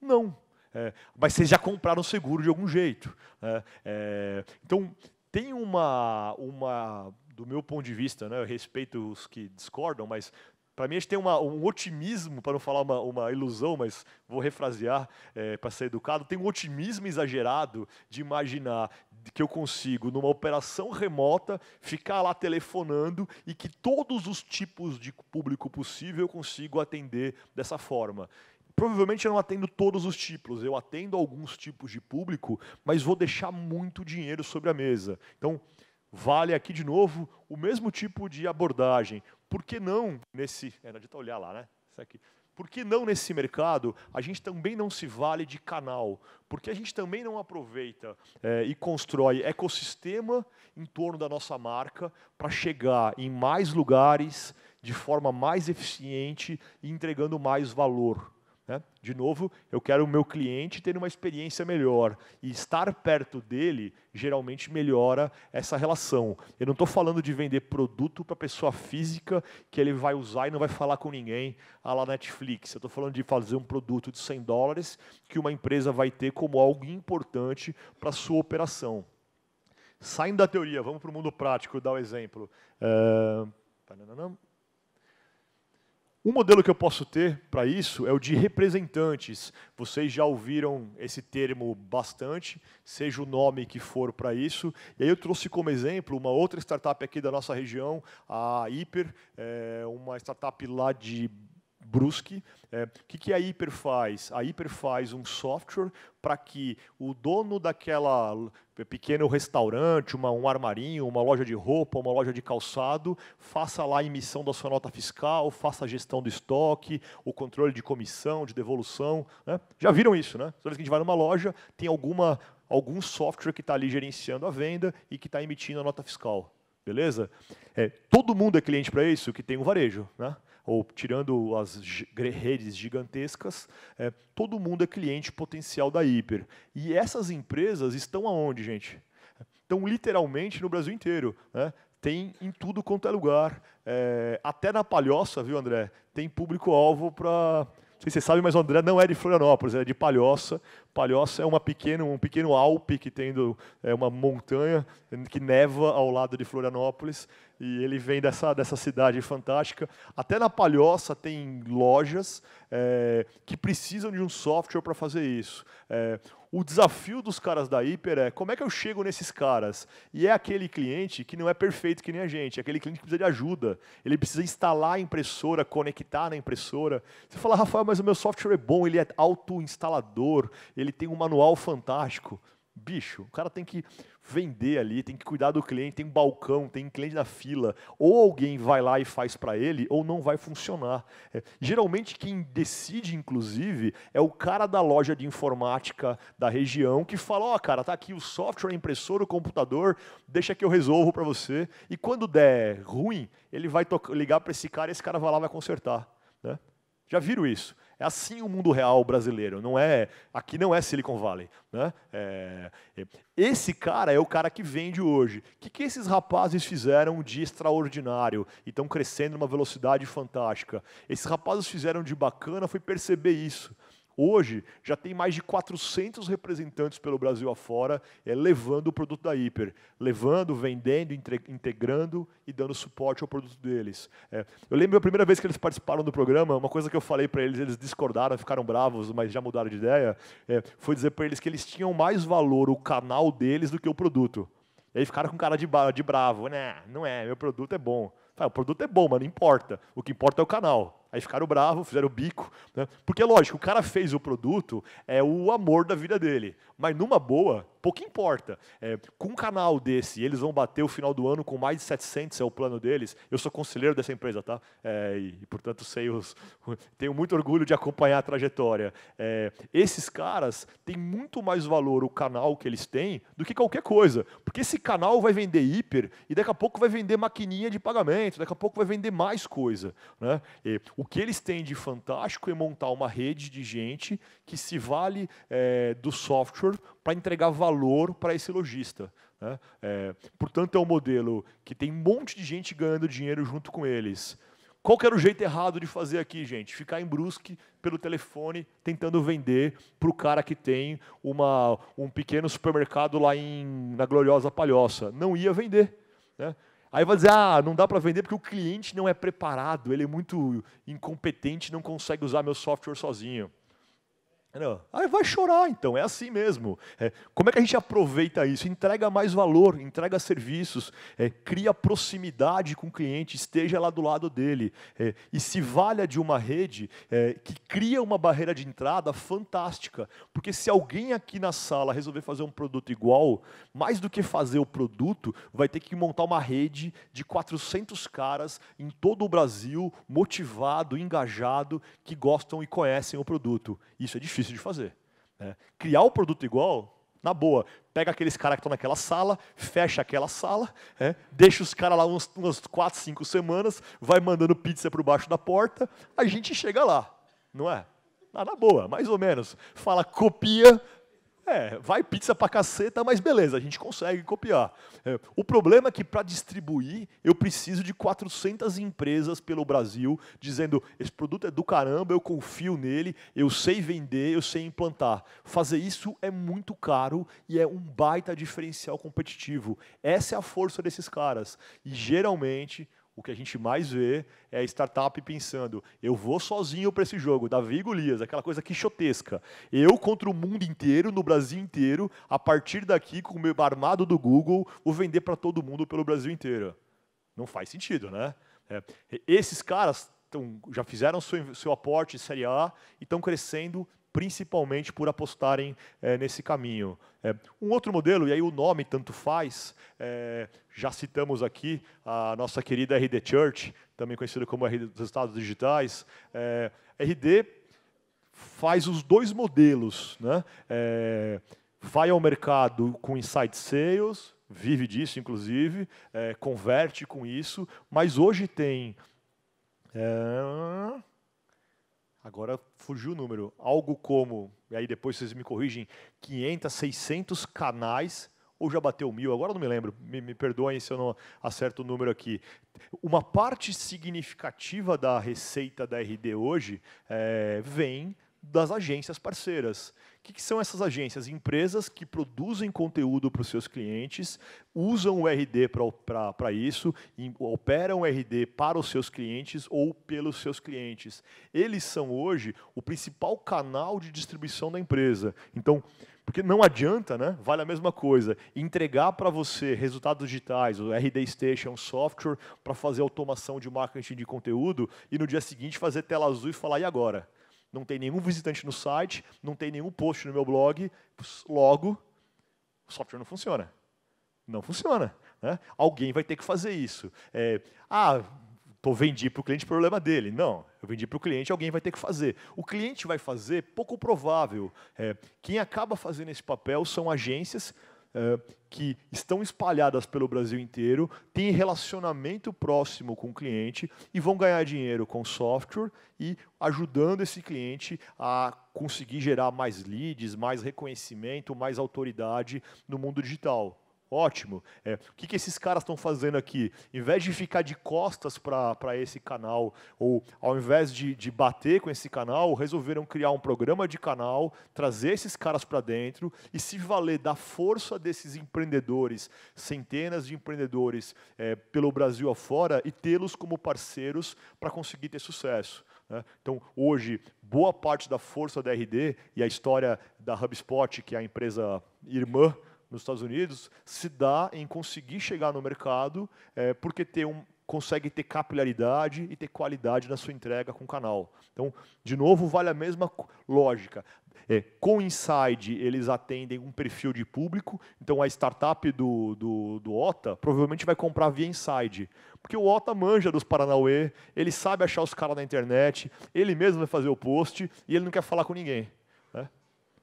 Não. É, mas vocês já compraram seguro de algum jeito. É, é, então, tem uma, uma, do meu ponto de vista, né, eu respeito os que discordam, mas para mim, a gente tem uma, um otimismo, para não falar uma, uma ilusão, mas vou refrasear é, para ser educado, tem um otimismo exagerado de imaginar que eu consigo, numa operação remota, ficar lá telefonando e que todos os tipos de público possível eu consigo atender dessa forma provavelmente eu não atendo todos os tipos, eu atendo alguns tipos de público, mas vou deixar muito dinheiro sobre a mesa. Então, vale aqui de novo o mesmo tipo de abordagem, por que não nesse. É, não adianta olhar lá, né? Isso aqui. Por que não nesse mercado a gente também não se vale de canal? Porque a gente também não aproveita é, e constrói ecossistema em torno da nossa marca para chegar em mais lugares de forma mais eficiente e entregando mais valor? Né? De novo, eu quero o meu cliente ter uma experiência melhor e estar perto dele geralmente melhora essa relação. Eu não estou falando de vender produto para pessoa física que ele vai usar e não vai falar com ninguém a lá Netflix. Eu estou falando de fazer um produto de 100 dólares que uma empresa vai ter como algo importante para sua operação. Saindo da teoria, vamos para o mundo prático, dar o um exemplo. Uh... Um modelo que eu posso ter para isso é o de representantes. Vocês já ouviram esse termo bastante, seja o nome que for para isso. E aí eu trouxe como exemplo uma outra startup aqui da nossa região, a Hiper, é uma startup lá de Brusque. O é, que, que a Hyper faz? A Hyper faz um software para que o dono daquela pequeno restaurante, uma, um armarinho, uma loja de roupa, uma loja de calçado, faça lá a emissão da sua nota fiscal, faça a gestão do estoque, o controle de comissão, de devolução. Né? Já viram isso, né? Toda vez que a gente vai numa loja, tem alguma, algum software que está ali gerenciando a venda e que está emitindo a nota fiscal. Beleza? É, todo mundo é cliente para isso que tem um varejo. Né? ou tirando as redes gigantescas, é, todo mundo é cliente potencial da hiper. E essas empresas estão aonde, gente? Estão literalmente no Brasil inteiro. Né? Tem em tudo quanto é lugar. É, até na palhoça, viu, André? Tem público-alvo para. Não sei se você sabe, mas o André não é de Florianópolis, é de Palhoça. Palhoça é uma pequeno um pequeno Alpe que tem do, é uma montanha que neva ao lado de Florianópolis e ele vem dessa, dessa cidade fantástica. Até na Palhoça tem lojas é, que precisam de um software para fazer isso. É, o desafio dos caras da Hiper é como é que eu chego nesses caras? E é aquele cliente que não é perfeito que nem a gente, é aquele cliente que precisa de ajuda. Ele precisa instalar a impressora, conectar na impressora. Você fala, Rafael, mas o meu software é bom, ele é auto-instalador, ele tem um manual fantástico bicho, o cara tem que vender ali, tem que cuidar do cliente, tem um balcão, tem um cliente na fila, ou alguém vai lá e faz para ele, ou não vai funcionar. É, geralmente quem decide, inclusive, é o cara da loja de informática da região que fala, ó, oh, cara, tá aqui o software, a impressora, o computador, deixa que eu resolvo para você. E quando der ruim, ele vai ligar para esse cara, e esse cara vai lá vai consertar, né? Já viram isso? É assim o mundo real brasileiro. Não é aqui não é Silicon Valley, né? É, é, esse cara é o cara que vende hoje. O que, que esses rapazes fizeram de extraordinário e estão crescendo numa velocidade fantástica? Esses rapazes fizeram de bacana foi perceber isso. Hoje já tem mais de 400 representantes pelo Brasil afora é, levando o produto da Hiper, levando, vendendo, integrando e dando suporte ao produto deles. É, eu lembro a primeira vez que eles participaram do programa, uma coisa que eu falei para eles, eles discordaram, ficaram bravos, mas já mudaram de ideia, é, foi dizer para eles que eles tinham mais valor o canal deles do que o produto. E aí ficaram com cara de, de bravo, né? Não é, meu produto é bom. o produto é bom, mas não importa. O que importa é o canal. Aí ficaram bravos, fizeram o bico. Né? Porque, lógico, o cara fez o produto, é o amor da vida dele. Mas numa boa, pouco importa. É, com um canal desse, eles vão bater o final do ano com mais de 700, é o plano deles. Eu sou conselheiro dessa empresa, tá? É, e, portanto, sei os, tenho muito orgulho de acompanhar a trajetória. É, esses caras têm muito mais valor o canal que eles têm do que qualquer coisa. Porque esse canal vai vender hiper e daqui a pouco vai vender maquininha de pagamento, daqui a pouco vai vender mais coisa. Né? E, o que eles têm de fantástico é montar uma rede de gente que se vale é, do software para entregar valor para esse lojista. Né? É, portanto, é um modelo que tem um monte de gente ganhando dinheiro junto com eles. Qual que era o jeito errado de fazer aqui, gente? Ficar em Brusque pelo telefone tentando vender para o cara que tem uma, um pequeno supermercado lá em, na gloriosa Palhoça. Não ia vender. Né? Aí vai dizer, ah, não dá para vender porque o cliente não é preparado, ele é muito incompetente, não consegue usar meu software sozinho. Aí vai chorar, então, é assim mesmo. É, como é que a gente aproveita isso? Entrega mais valor, entrega serviços, é, cria proximidade com o cliente, esteja lá do lado dele. É, e se valha de uma rede é, que cria uma barreira de entrada fantástica. Porque se alguém aqui na sala resolver fazer um produto igual, mais do que fazer o produto, vai ter que montar uma rede de 400 caras em todo o Brasil, motivado, engajado, que gostam e conhecem o produto. Isso é difícil difícil de fazer. Né? Criar o produto igual, na boa, pega aqueles caras que estão naquela sala, fecha aquela sala, né? deixa os caras lá uns, umas 4, 5 semanas, vai mandando pizza por baixo da porta, a gente chega lá, não é? na boa, mais ou menos. Fala, copia, é, vai pizza pra caceta, mas beleza, a gente consegue copiar. É, o problema é que para distribuir, eu preciso de 400 empresas pelo Brasil dizendo: esse produto é do caramba, eu confio nele, eu sei vender, eu sei implantar. Fazer isso é muito caro e é um baita diferencial competitivo. Essa é a força desses caras. E geralmente o que a gente mais vê é a startup pensando: eu vou sozinho para esse jogo, Davi e Golias, aquela coisa quixotesca. Eu contra o mundo inteiro, no Brasil inteiro, a partir daqui, com o meu armado do Google, vou vender para todo mundo pelo Brasil inteiro. Não faz sentido, né? É, esses caras tão, já fizeram seu, seu aporte em Série A e estão crescendo principalmente por apostarem é, nesse caminho. É, um outro modelo, e aí o nome tanto faz, é, já citamos aqui a nossa querida RD Church, também conhecida como RD dos Estados Digitais. RD faz os dois modelos, né? vai ao mercado com inside sales, vive disso inclusive, converte com isso, mas hoje tem Agora fugiu o número. Algo como, e aí depois vocês me corrigem, 500, 600 canais ou já bateu mil, agora não me lembro, me, me, perdoem se eu não acerto o número aqui. Uma parte significativa da receita da RD hoje é, vem das agências parceiras, que, que são essas agências? Empresas que produzem conteúdo para os seus clientes, usam o RD para isso, operam o RD para os seus clientes ou pelos seus clientes. Eles são hoje o principal canal de distribuição da empresa. Então, porque não adianta, né? Vale a mesma coisa. Entregar para você resultados digitais, o RD Station, software para fazer automação de marketing de conteúdo e no dia seguinte fazer tela azul e falar e agora. Não tem nenhum visitante no site, não tem nenhum post no meu blog, logo, o software não funciona. Não funciona. Né? Alguém vai ter que fazer isso. É, ah, estou vendi para o cliente problema dele. Não, eu vendi para o cliente, alguém vai ter que fazer. O cliente vai fazer, pouco provável. É, quem acaba fazendo esse papel são agências eh, que estão espalhadas pelo Brasil inteiro, têm relacionamento próximo com o cliente e vão ganhar dinheiro com software e ajudando esse cliente a conseguir gerar mais leads, mais reconhecimento, mais autoridade no mundo digital. Ótimo. É, o que, que esses caras estão fazendo aqui? Em vez de ficar de costas para esse canal, ou ao invés de, de bater com esse canal, resolveram criar um programa de canal, trazer esses caras para dentro e se valer da força desses empreendedores, centenas de empreendedores é, pelo Brasil afora, e tê-los como parceiros para conseguir ter sucesso. Né? Então, hoje, boa parte da força da RD e a história da HubSpot, que é a empresa irmã nos Estados Unidos se dá em conseguir chegar no mercado é, porque ter um, consegue ter capilaridade e ter qualidade na sua entrega com o canal. Então, de novo, vale a mesma lógica. É, com Inside, eles atendem um perfil de público, então a startup do, do, do OTA provavelmente vai comprar via Inside, porque o OTA manja dos Paranauê, ele sabe achar os caras na internet, ele mesmo vai fazer o post e ele não quer falar com ninguém.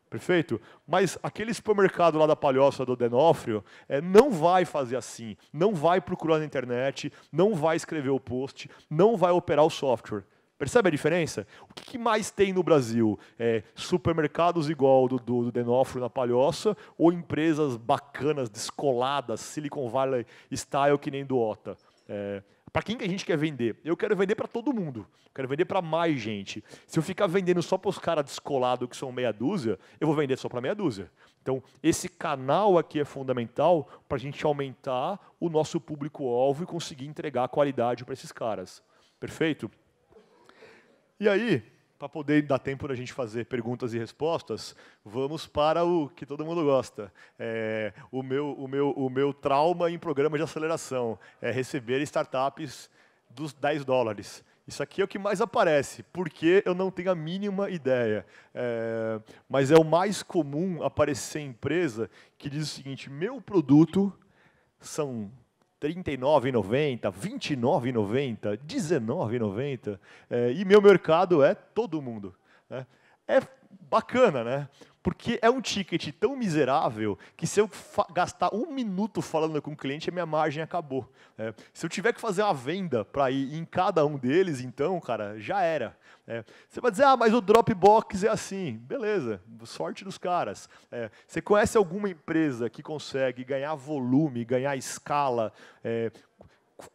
Perfeito? Mas aquele supermercado lá da Palhoça do Denófrio é, não vai fazer assim, não vai procurar na internet, não vai escrever o post, não vai operar o software. Percebe a diferença? O que mais tem no Brasil? É, supermercados igual do, do, do na Palhoça ou empresas bacanas, descoladas, Silicon Valley style que nem do Ota? É, para quem que a gente quer vender? Eu quero vender para todo mundo. Eu quero vender para mais gente. Se eu ficar vendendo só para os caras descolados que são meia dúzia, eu vou vender só para meia dúzia. Então, esse canal aqui é fundamental para a gente aumentar o nosso público-alvo e conseguir entregar qualidade para esses caras. Perfeito? E aí, para poder dar tempo da gente fazer perguntas e respostas, vamos para o que todo mundo gosta. É, o, meu, o, meu, o meu trauma em programa de aceleração é receber startups dos 10 dólares. Isso aqui é o que mais aparece, porque eu não tenho a mínima ideia. É, mas é o mais comum aparecer empresa que diz o seguinte: meu produto são R$ 39,90, R$ 29,90, R$ 19,90. e meu mercado é todo mundo. Né? É bacana, né? Porque é um ticket tão miserável que se eu gastar um minuto falando com o cliente, a minha margem acabou. É, se eu tiver que fazer uma venda para ir em cada um deles, então, cara, já era. É, você vai dizer, ah, mas o Dropbox é assim. Beleza, sorte dos caras. É, você conhece alguma empresa que consegue ganhar volume, ganhar escala, é,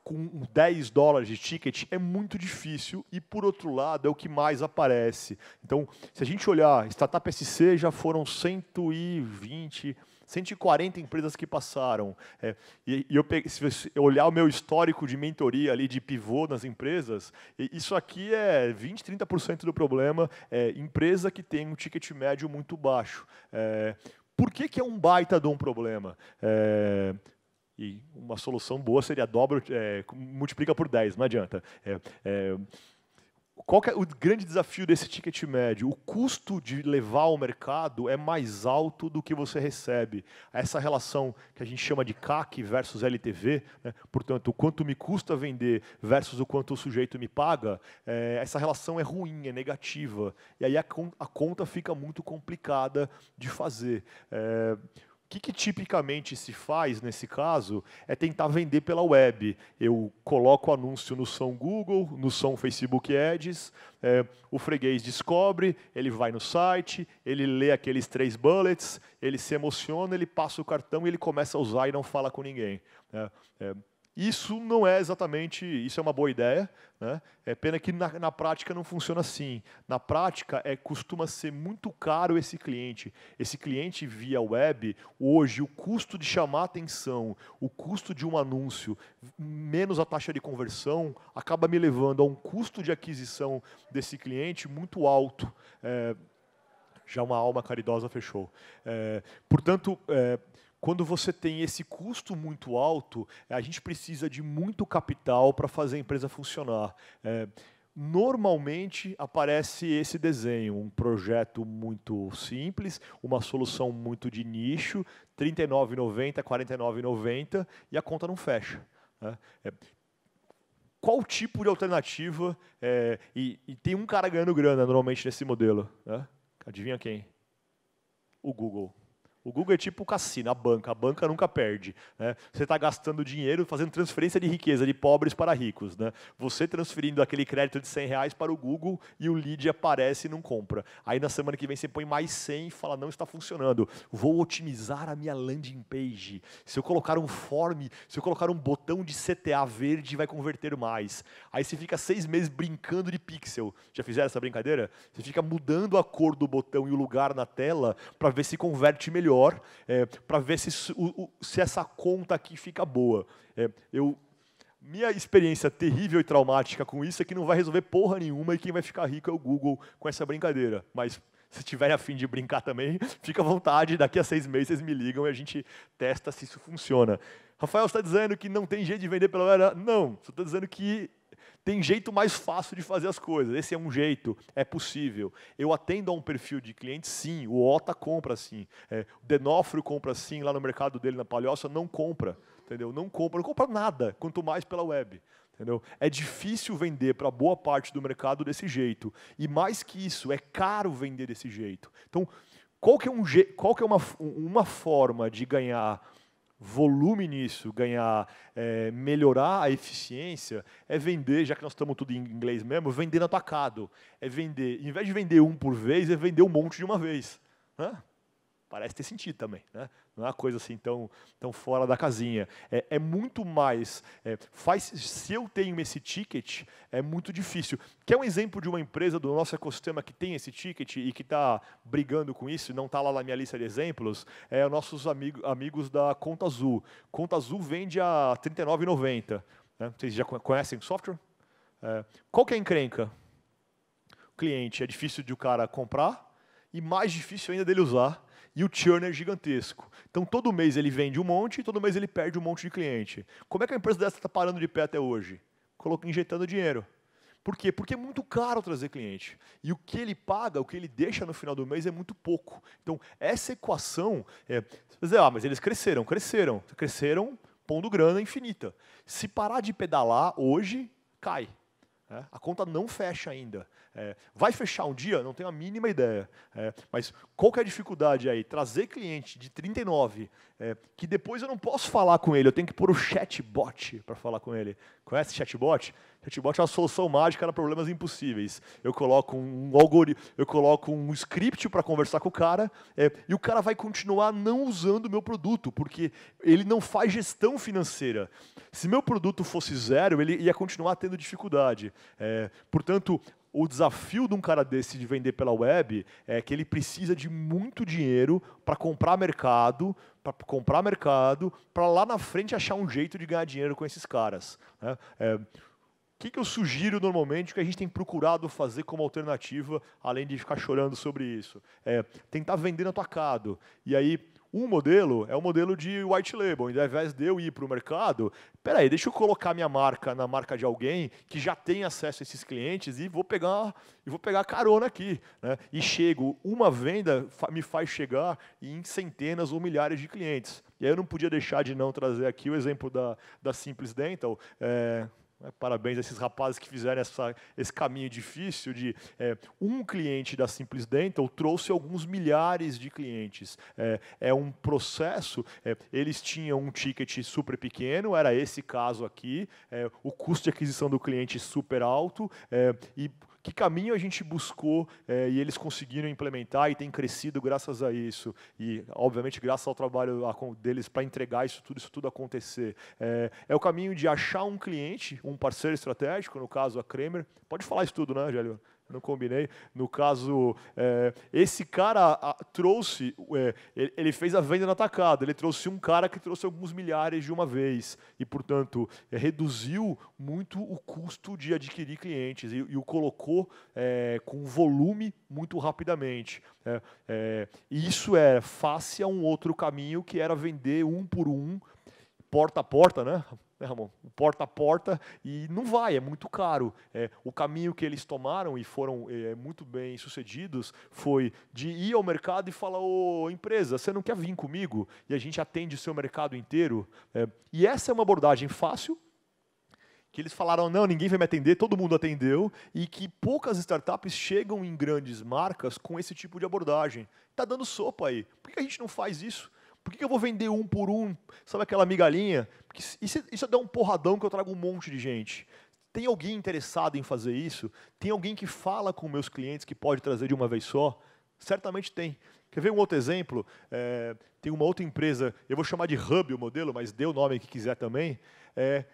com 10 dólares de ticket é muito difícil e, por outro lado, é o que mais aparece. Então, se a gente olhar, Startup SC já foram 120, 140 empresas que passaram. É, e, e eu peguei, se você olhar o meu histórico de mentoria ali, de pivô nas empresas, isso aqui é 20, 30% do problema, é, empresa que tem um ticket médio muito baixo. É, por que, que é um baita de um problema? É, e uma solução boa seria dobra, é, multiplica por 10, não adianta. É, é, qual é o grande desafio desse ticket médio? O custo de levar ao mercado é mais alto do que você recebe. Essa relação que a gente chama de CAC versus LTV, né? portanto, o quanto me custa vender versus o quanto o sujeito me paga, é, essa relação é ruim, é negativa. E aí a, a conta fica muito complicada de fazer. É, o que, que tipicamente se faz nesse caso é tentar vender pela web. Eu coloco o anúncio no São Google, no São Facebook Ads, é, o freguês descobre, ele vai no site, ele lê aqueles três bullets, ele se emociona, ele passa o cartão e ele começa a usar e não fala com ninguém. Né? É, é, isso não é exatamente, isso é uma boa ideia, né? é pena que na, na, prática não funciona assim. Na prática é costuma ser muito caro esse cliente. Esse cliente via web, hoje o custo de chamar atenção, o custo de um anúncio, menos a taxa de conversão, acaba me levando a um custo de aquisição desse cliente muito alto. É, já uma alma caridosa fechou. É, portanto, é, quando você tem esse custo muito alto, a gente precisa de muito capital para fazer a empresa funcionar. É, normalmente aparece esse desenho, um projeto muito simples, uma solução muito de nicho, R$ 39,90, R$ 49,90 e a conta não fecha. Né? É, qual tipo de alternativa? É, e, e, tem um cara ganhando grana normalmente nesse modelo. Né? Adivinha quem? O Google. O Google é tipo o cassino, a banca. A banca nunca perde. Né? Você está gastando dinheiro fazendo transferência de riqueza de pobres para ricos. Né? Você transferindo aquele crédito de 100 reais para o Google e o lead aparece e não compra. Aí na semana que vem você põe mais 100 e fala, não está funcionando. Vou otimizar a minha landing page. Se eu colocar um form, se eu colocar um botão de CTA verde, vai converter mais. Aí você fica seis meses brincando de pixel. Já fizeram essa brincadeira? Você fica mudando a cor do botão e o lugar na tela para ver se converte melhor melhor é, para ver se, se, essa conta aqui fica boa. É, eu, minha experiência terrível e traumática com isso é que não vai resolver porra nenhuma e quem vai ficar rico é o Google com essa brincadeira. Mas se tiverem afim de brincar também, fica à vontade. Daqui a seis meses vocês me ligam e a gente testa se isso funciona. Rafael está dizendo que não tem jeito de vender pela hora. Não, só estou dizendo que tem jeito mais fácil de fazer as coisas. Esse é um jeito, é possível. Eu atendo a um perfil de cliente, sim. O Ota compra sim. É, o Denofrio compra sim lá no mercado dele na Palhoça, não compra. Entendeu? Não compra, não compra nada, quanto mais pela web. Entendeu? É difícil vender para boa parte do mercado desse jeito. E mais que isso, é caro vender desse jeito. Então, qual que é, um, qual que é uma, uma forma de ganhar volume nisso, ganhar, é, melhorar a eficiência, é vender, já que nós estamos tudo em inglês mesmo, vender atacado. É vender, em vez de vender um por vez, é vender um monte de uma vez. Né? Parece ter sentido também. Né? não é uma coisa assim tão, tão fora da casinha. É, é muito mais. É, faz, se eu tenho esse ticket, é muito difícil. Quer um exemplo de uma empresa do nosso ecossistema que tem esse ticket e que está brigando com isso e não está lá na minha lista de exemplos? É nossos amig amigos da Conta Azul. Conta Azul vende a R$ 39,90. Né? Vocês já conhecem o software? É. Qual que é a encrenca? O cliente, é difícil de o cara comprar e mais difícil ainda dele usar e o churn é gigantesco. Então, todo mês ele vende um monte, e todo mês ele perde um monte de cliente. Como é que a empresa dessa está parando de pé até hoje? Coloca, injetando dinheiro. Por quê? Porque é muito caro trazer cliente. E o que ele paga, o que ele deixa no final do mês é muito pouco. Então, essa equação é. Você vai dizer, ah, mas eles cresceram, cresceram, cresceram pondo grana infinita. Se parar de pedalar hoje, cai. É, a conta não fecha ainda. É, vai fechar um dia? Não tenho a mínima ideia. É, mas qual que é a dificuldade aí? Trazer cliente de 39, é, que depois eu não posso falar com ele, eu tenho que pôr o chatbot para falar com ele. Conhece chatbot? Chatbot é a solução mágica para problemas impossíveis. Eu coloco um algoritmo, eu coloco um script para conversar com o cara, é, e o cara vai continuar não usando o meu produto, porque ele não faz gestão financeira. Se meu produto fosse zero, ele ia continuar tendo dificuldade. É, portanto, o desafio de um cara desse de vender pela web é que ele precisa de muito dinheiro para comprar mercado, para comprar mercado, para lá na frente achar um jeito de ganhar dinheiro com esses caras. Né? É, que, que eu sugiro normalmente, o que a gente tem procurado fazer como alternativa, além de ficar chorando sobre isso? É tentar vender no atacado. E aí, um modelo é o um modelo de white label, ao invés de eu ir para o mercado, peraí, deixa eu colocar minha marca na marca de alguém que já tem acesso a esses clientes e vou pegar e vou pegar carona aqui. Né? E chego, uma venda me faz chegar em centenas ou milhares de clientes. E aí eu não podia deixar de não trazer aqui o exemplo da, da Simples Dental. É, né? Parabéns a esses rapazes que fizeram essa, esse caminho difícil de é, um cliente da Simples Dental trouxe alguns milhares de clientes. É, é um processo, é, eles tinham um ticket super pequeno, era esse caso aqui, é, o custo de aquisição do cliente super alto, é, e que caminho a gente buscou é, e eles conseguiram implementar e tem crescido graças a isso e obviamente graças ao trabalho deles para entregar isso tudo isso tudo acontecer é, é, o caminho de achar um cliente um parceiro estratégico no caso a Kremer pode falar isso tudo né Jélio não combinei. No caso, é, esse cara a, trouxe, é, ele, ele, fez a venda no atacado, ele trouxe um cara que trouxe alguns milhares de uma vez e, portanto, é, reduziu muito o custo de adquirir clientes e, e o colocou é, com volume muito rapidamente. É, é, e isso é face a um outro caminho que era vender um por um, porta a porta, né? né, Ramon? Porta a porta e não vai, é muito caro. É, o caminho que eles tomaram e foram é, muito bem sucedidos foi de ir ao mercado e falar: ô empresa, você não quer vir comigo? E a gente atende o seu mercado inteiro. É, e essa é uma abordagem fácil, que eles falaram não, ninguém vai me atender, todo mundo atendeu e que poucas startups chegam em grandes marcas com esse tipo de abordagem. Tá dando sopa aí. Por que a gente não faz isso? Por que eu vou vender um por um? Sabe aquela migalhinha? isso, isso dá um porradão que eu trago um monte de gente. Tem alguém interessado em fazer isso? Tem alguém que fala com meus clientes que pode trazer de uma vez só? Certamente tem. Quer ver um outro exemplo? É, tem uma outra empresa, eu vou chamar de Hub o modelo, mas dê o nome que quiser também. É,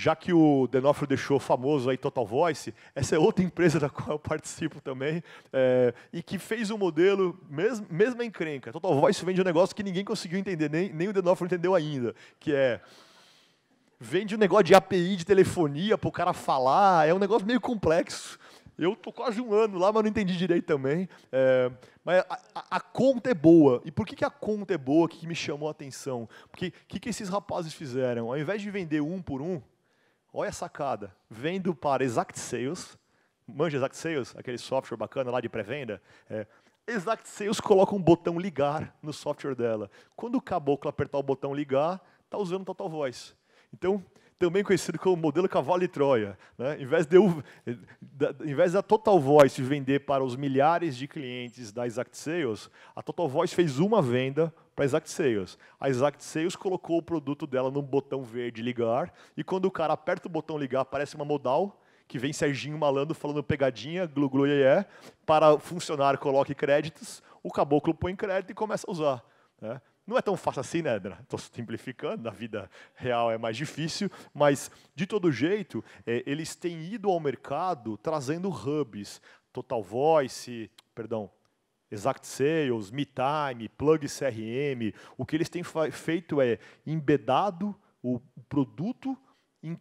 já que o Denofrio deixou famoso aí Total Voice, essa é outra empresa da qual eu participo também, é, e que fez um modelo, mesmo, mesma encrenca. Total Voice vende um negócio que ninguém conseguiu entender, nem, nem o Denofrio entendeu ainda, que é vende um negócio de API de telefonia para o cara falar, é um negócio meio complexo. Eu estou quase um ano lá, mas não entendi direito também. É, mas a, a, a, conta é boa. E por que, que a conta é boa que me chamou a atenção? Porque o que, que esses rapazes fizeram? Ao invés de vender um por um, Olha a sacada. Vendo para Exact Sales, manja Exact Sales, aquele software bacana lá de pré-venda? É, Exact Sales coloca um botão ligar no software dela. Quando o caboclo apertar o botão ligar, está usando Total Voice. Então, também conhecido como modelo cavalo e Troia. Né? Em, vez de eu, em vez da Total Voice vender para os milhares de clientes da Exact Sales, a Total Voice fez uma venda para Isaac Sales. A Exact Sales colocou o produto dela num botão verde ligar, e quando o cara aperta o botão ligar, aparece uma modal, que vem Serginho Malando falando pegadinha, glu glu iê, iê, para funcionário coloque créditos, o caboclo põe crédito e começa a usar. Né? Não é tão fácil assim, né, Edra? Estou simplificando, na vida real é mais difícil, mas, de todo jeito, é, eles têm ido ao mercado trazendo hubs, Total Voice, perdão, Exact Sales, MeTime, Plug CRM, o que eles têm feito é embedado o produto em,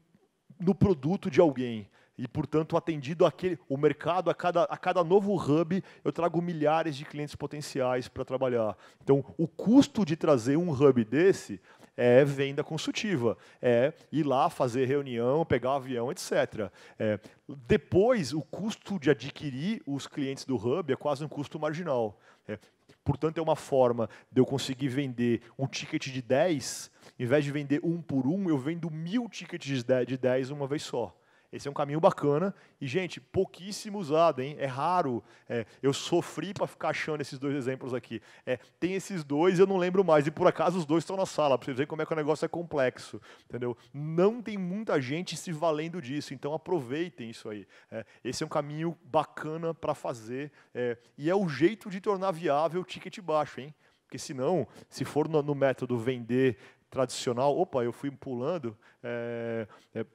no produto de alguém e, portanto, atendido aquele, o mercado, a cada, a cada novo hub, eu trago milhares de clientes potenciais para trabalhar. Então, o custo de trazer um hub desse é venda consultiva, é ir lá fazer reunião, pegar um avião, etc. É, depois, o custo de adquirir os clientes do Hub é quase um custo marginal. É, portanto, é uma forma de eu conseguir vender um ticket de 10, em vez de vender um por um, eu vendo mil tickets de 10 uma vez só. Esse é um caminho bacana e, gente, pouquíssimo usado, hein? É raro. É, eu sofri para ficar achando esses dois exemplos aqui. É, tem esses dois, eu não lembro mais e por acaso os dois estão na sala para vocês verem como é que o negócio é complexo, entendeu? Não tem muita gente se valendo disso, então aproveitem isso aí. É, esse é um caminho bacana para fazer é, e é o jeito de tornar viável o ticket baixo, hein? Porque senão, se for no, no método vender tradicional, opa, eu fui pulando, é, é,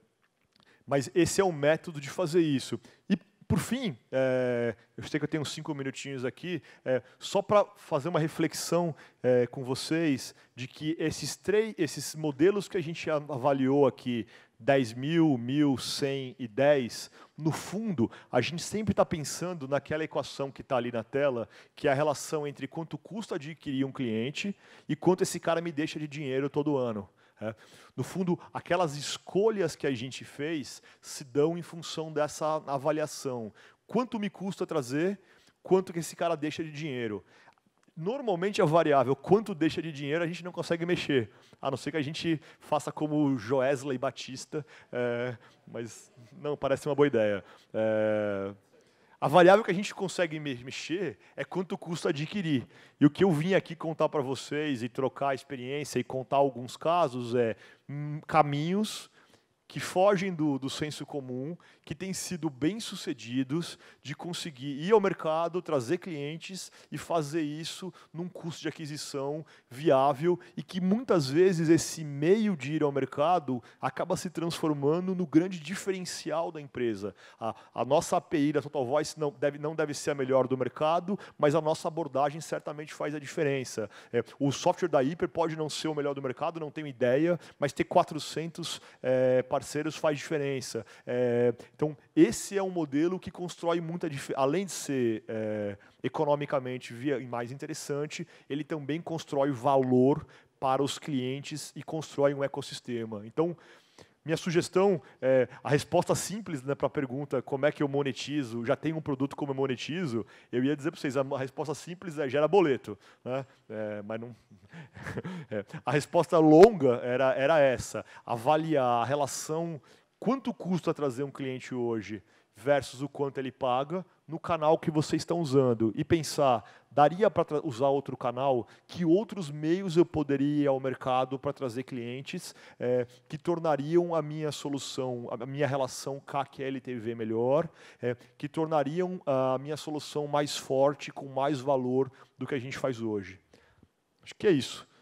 mas esse é o método de fazer isso. E, por fim, é, eu sei que eu tenho cinco minutinhos aqui, é, só para fazer uma reflexão é, com vocês de que esses, três, esses modelos que a gente avaliou aqui, 10 mil, 1.100 e 10, no fundo, a gente sempre está pensando naquela equação que está ali na tela, que é a relação entre quanto custa adquirir um cliente e quanto esse cara me deixa de dinheiro todo ano. Né? No fundo, aquelas escolhas que a gente fez se dão em função dessa avaliação. Quanto me custa trazer? Quanto que esse cara deixa de dinheiro? Normalmente a variável quanto deixa de dinheiro a gente não consegue mexer, a não ser que a gente faça como Joesley Batista, é, mas não parece uma boa ideia. É, a variável que a gente consegue mexer é quanto custa adquirir. E o que eu vim aqui contar para vocês e trocar experiência e contar alguns casos é hum, caminhos que fogem do, do senso comum, que têm sido bem-sucedidos de conseguir ir ao mercado, trazer clientes e fazer isso num custo de aquisição viável e que muitas vezes esse meio de ir ao mercado acaba se transformando no grande diferencial da empresa. A, a nossa API da Total Voice não deve, não deve ser a melhor do mercado, mas a nossa abordagem certamente faz a diferença. É, o software da Hiper pode não ser o melhor do mercado, não tenho ideia, mas ter 400 é, parceiros parceiros faz diferença. É, então, esse é um modelo que constrói muita diferença. Além de ser é, economicamente via, mais interessante, ele também constrói valor para os clientes e constrói um ecossistema. Então, minha sugestão, é, a resposta simples né, para a pergunta como é que eu monetizo, já tem um produto como eu monetizo, eu ia dizer para vocês, a, resposta simples é gera boleto. Né? É, mas não... é, a resposta longa era, era essa, avaliar a relação quanto custa trazer um cliente hoje versus o quanto ele paga, no canal que vocês estão usando e pensar, daria para usar outro canal? Que outros meios eu poderia ir ao mercado para trazer clientes é, que tornariam a minha solução, a minha relação KQLTV melhor, é, que tornariam ah, a minha solução mais forte, com mais valor do que a gente faz hoje? Acho que é isso.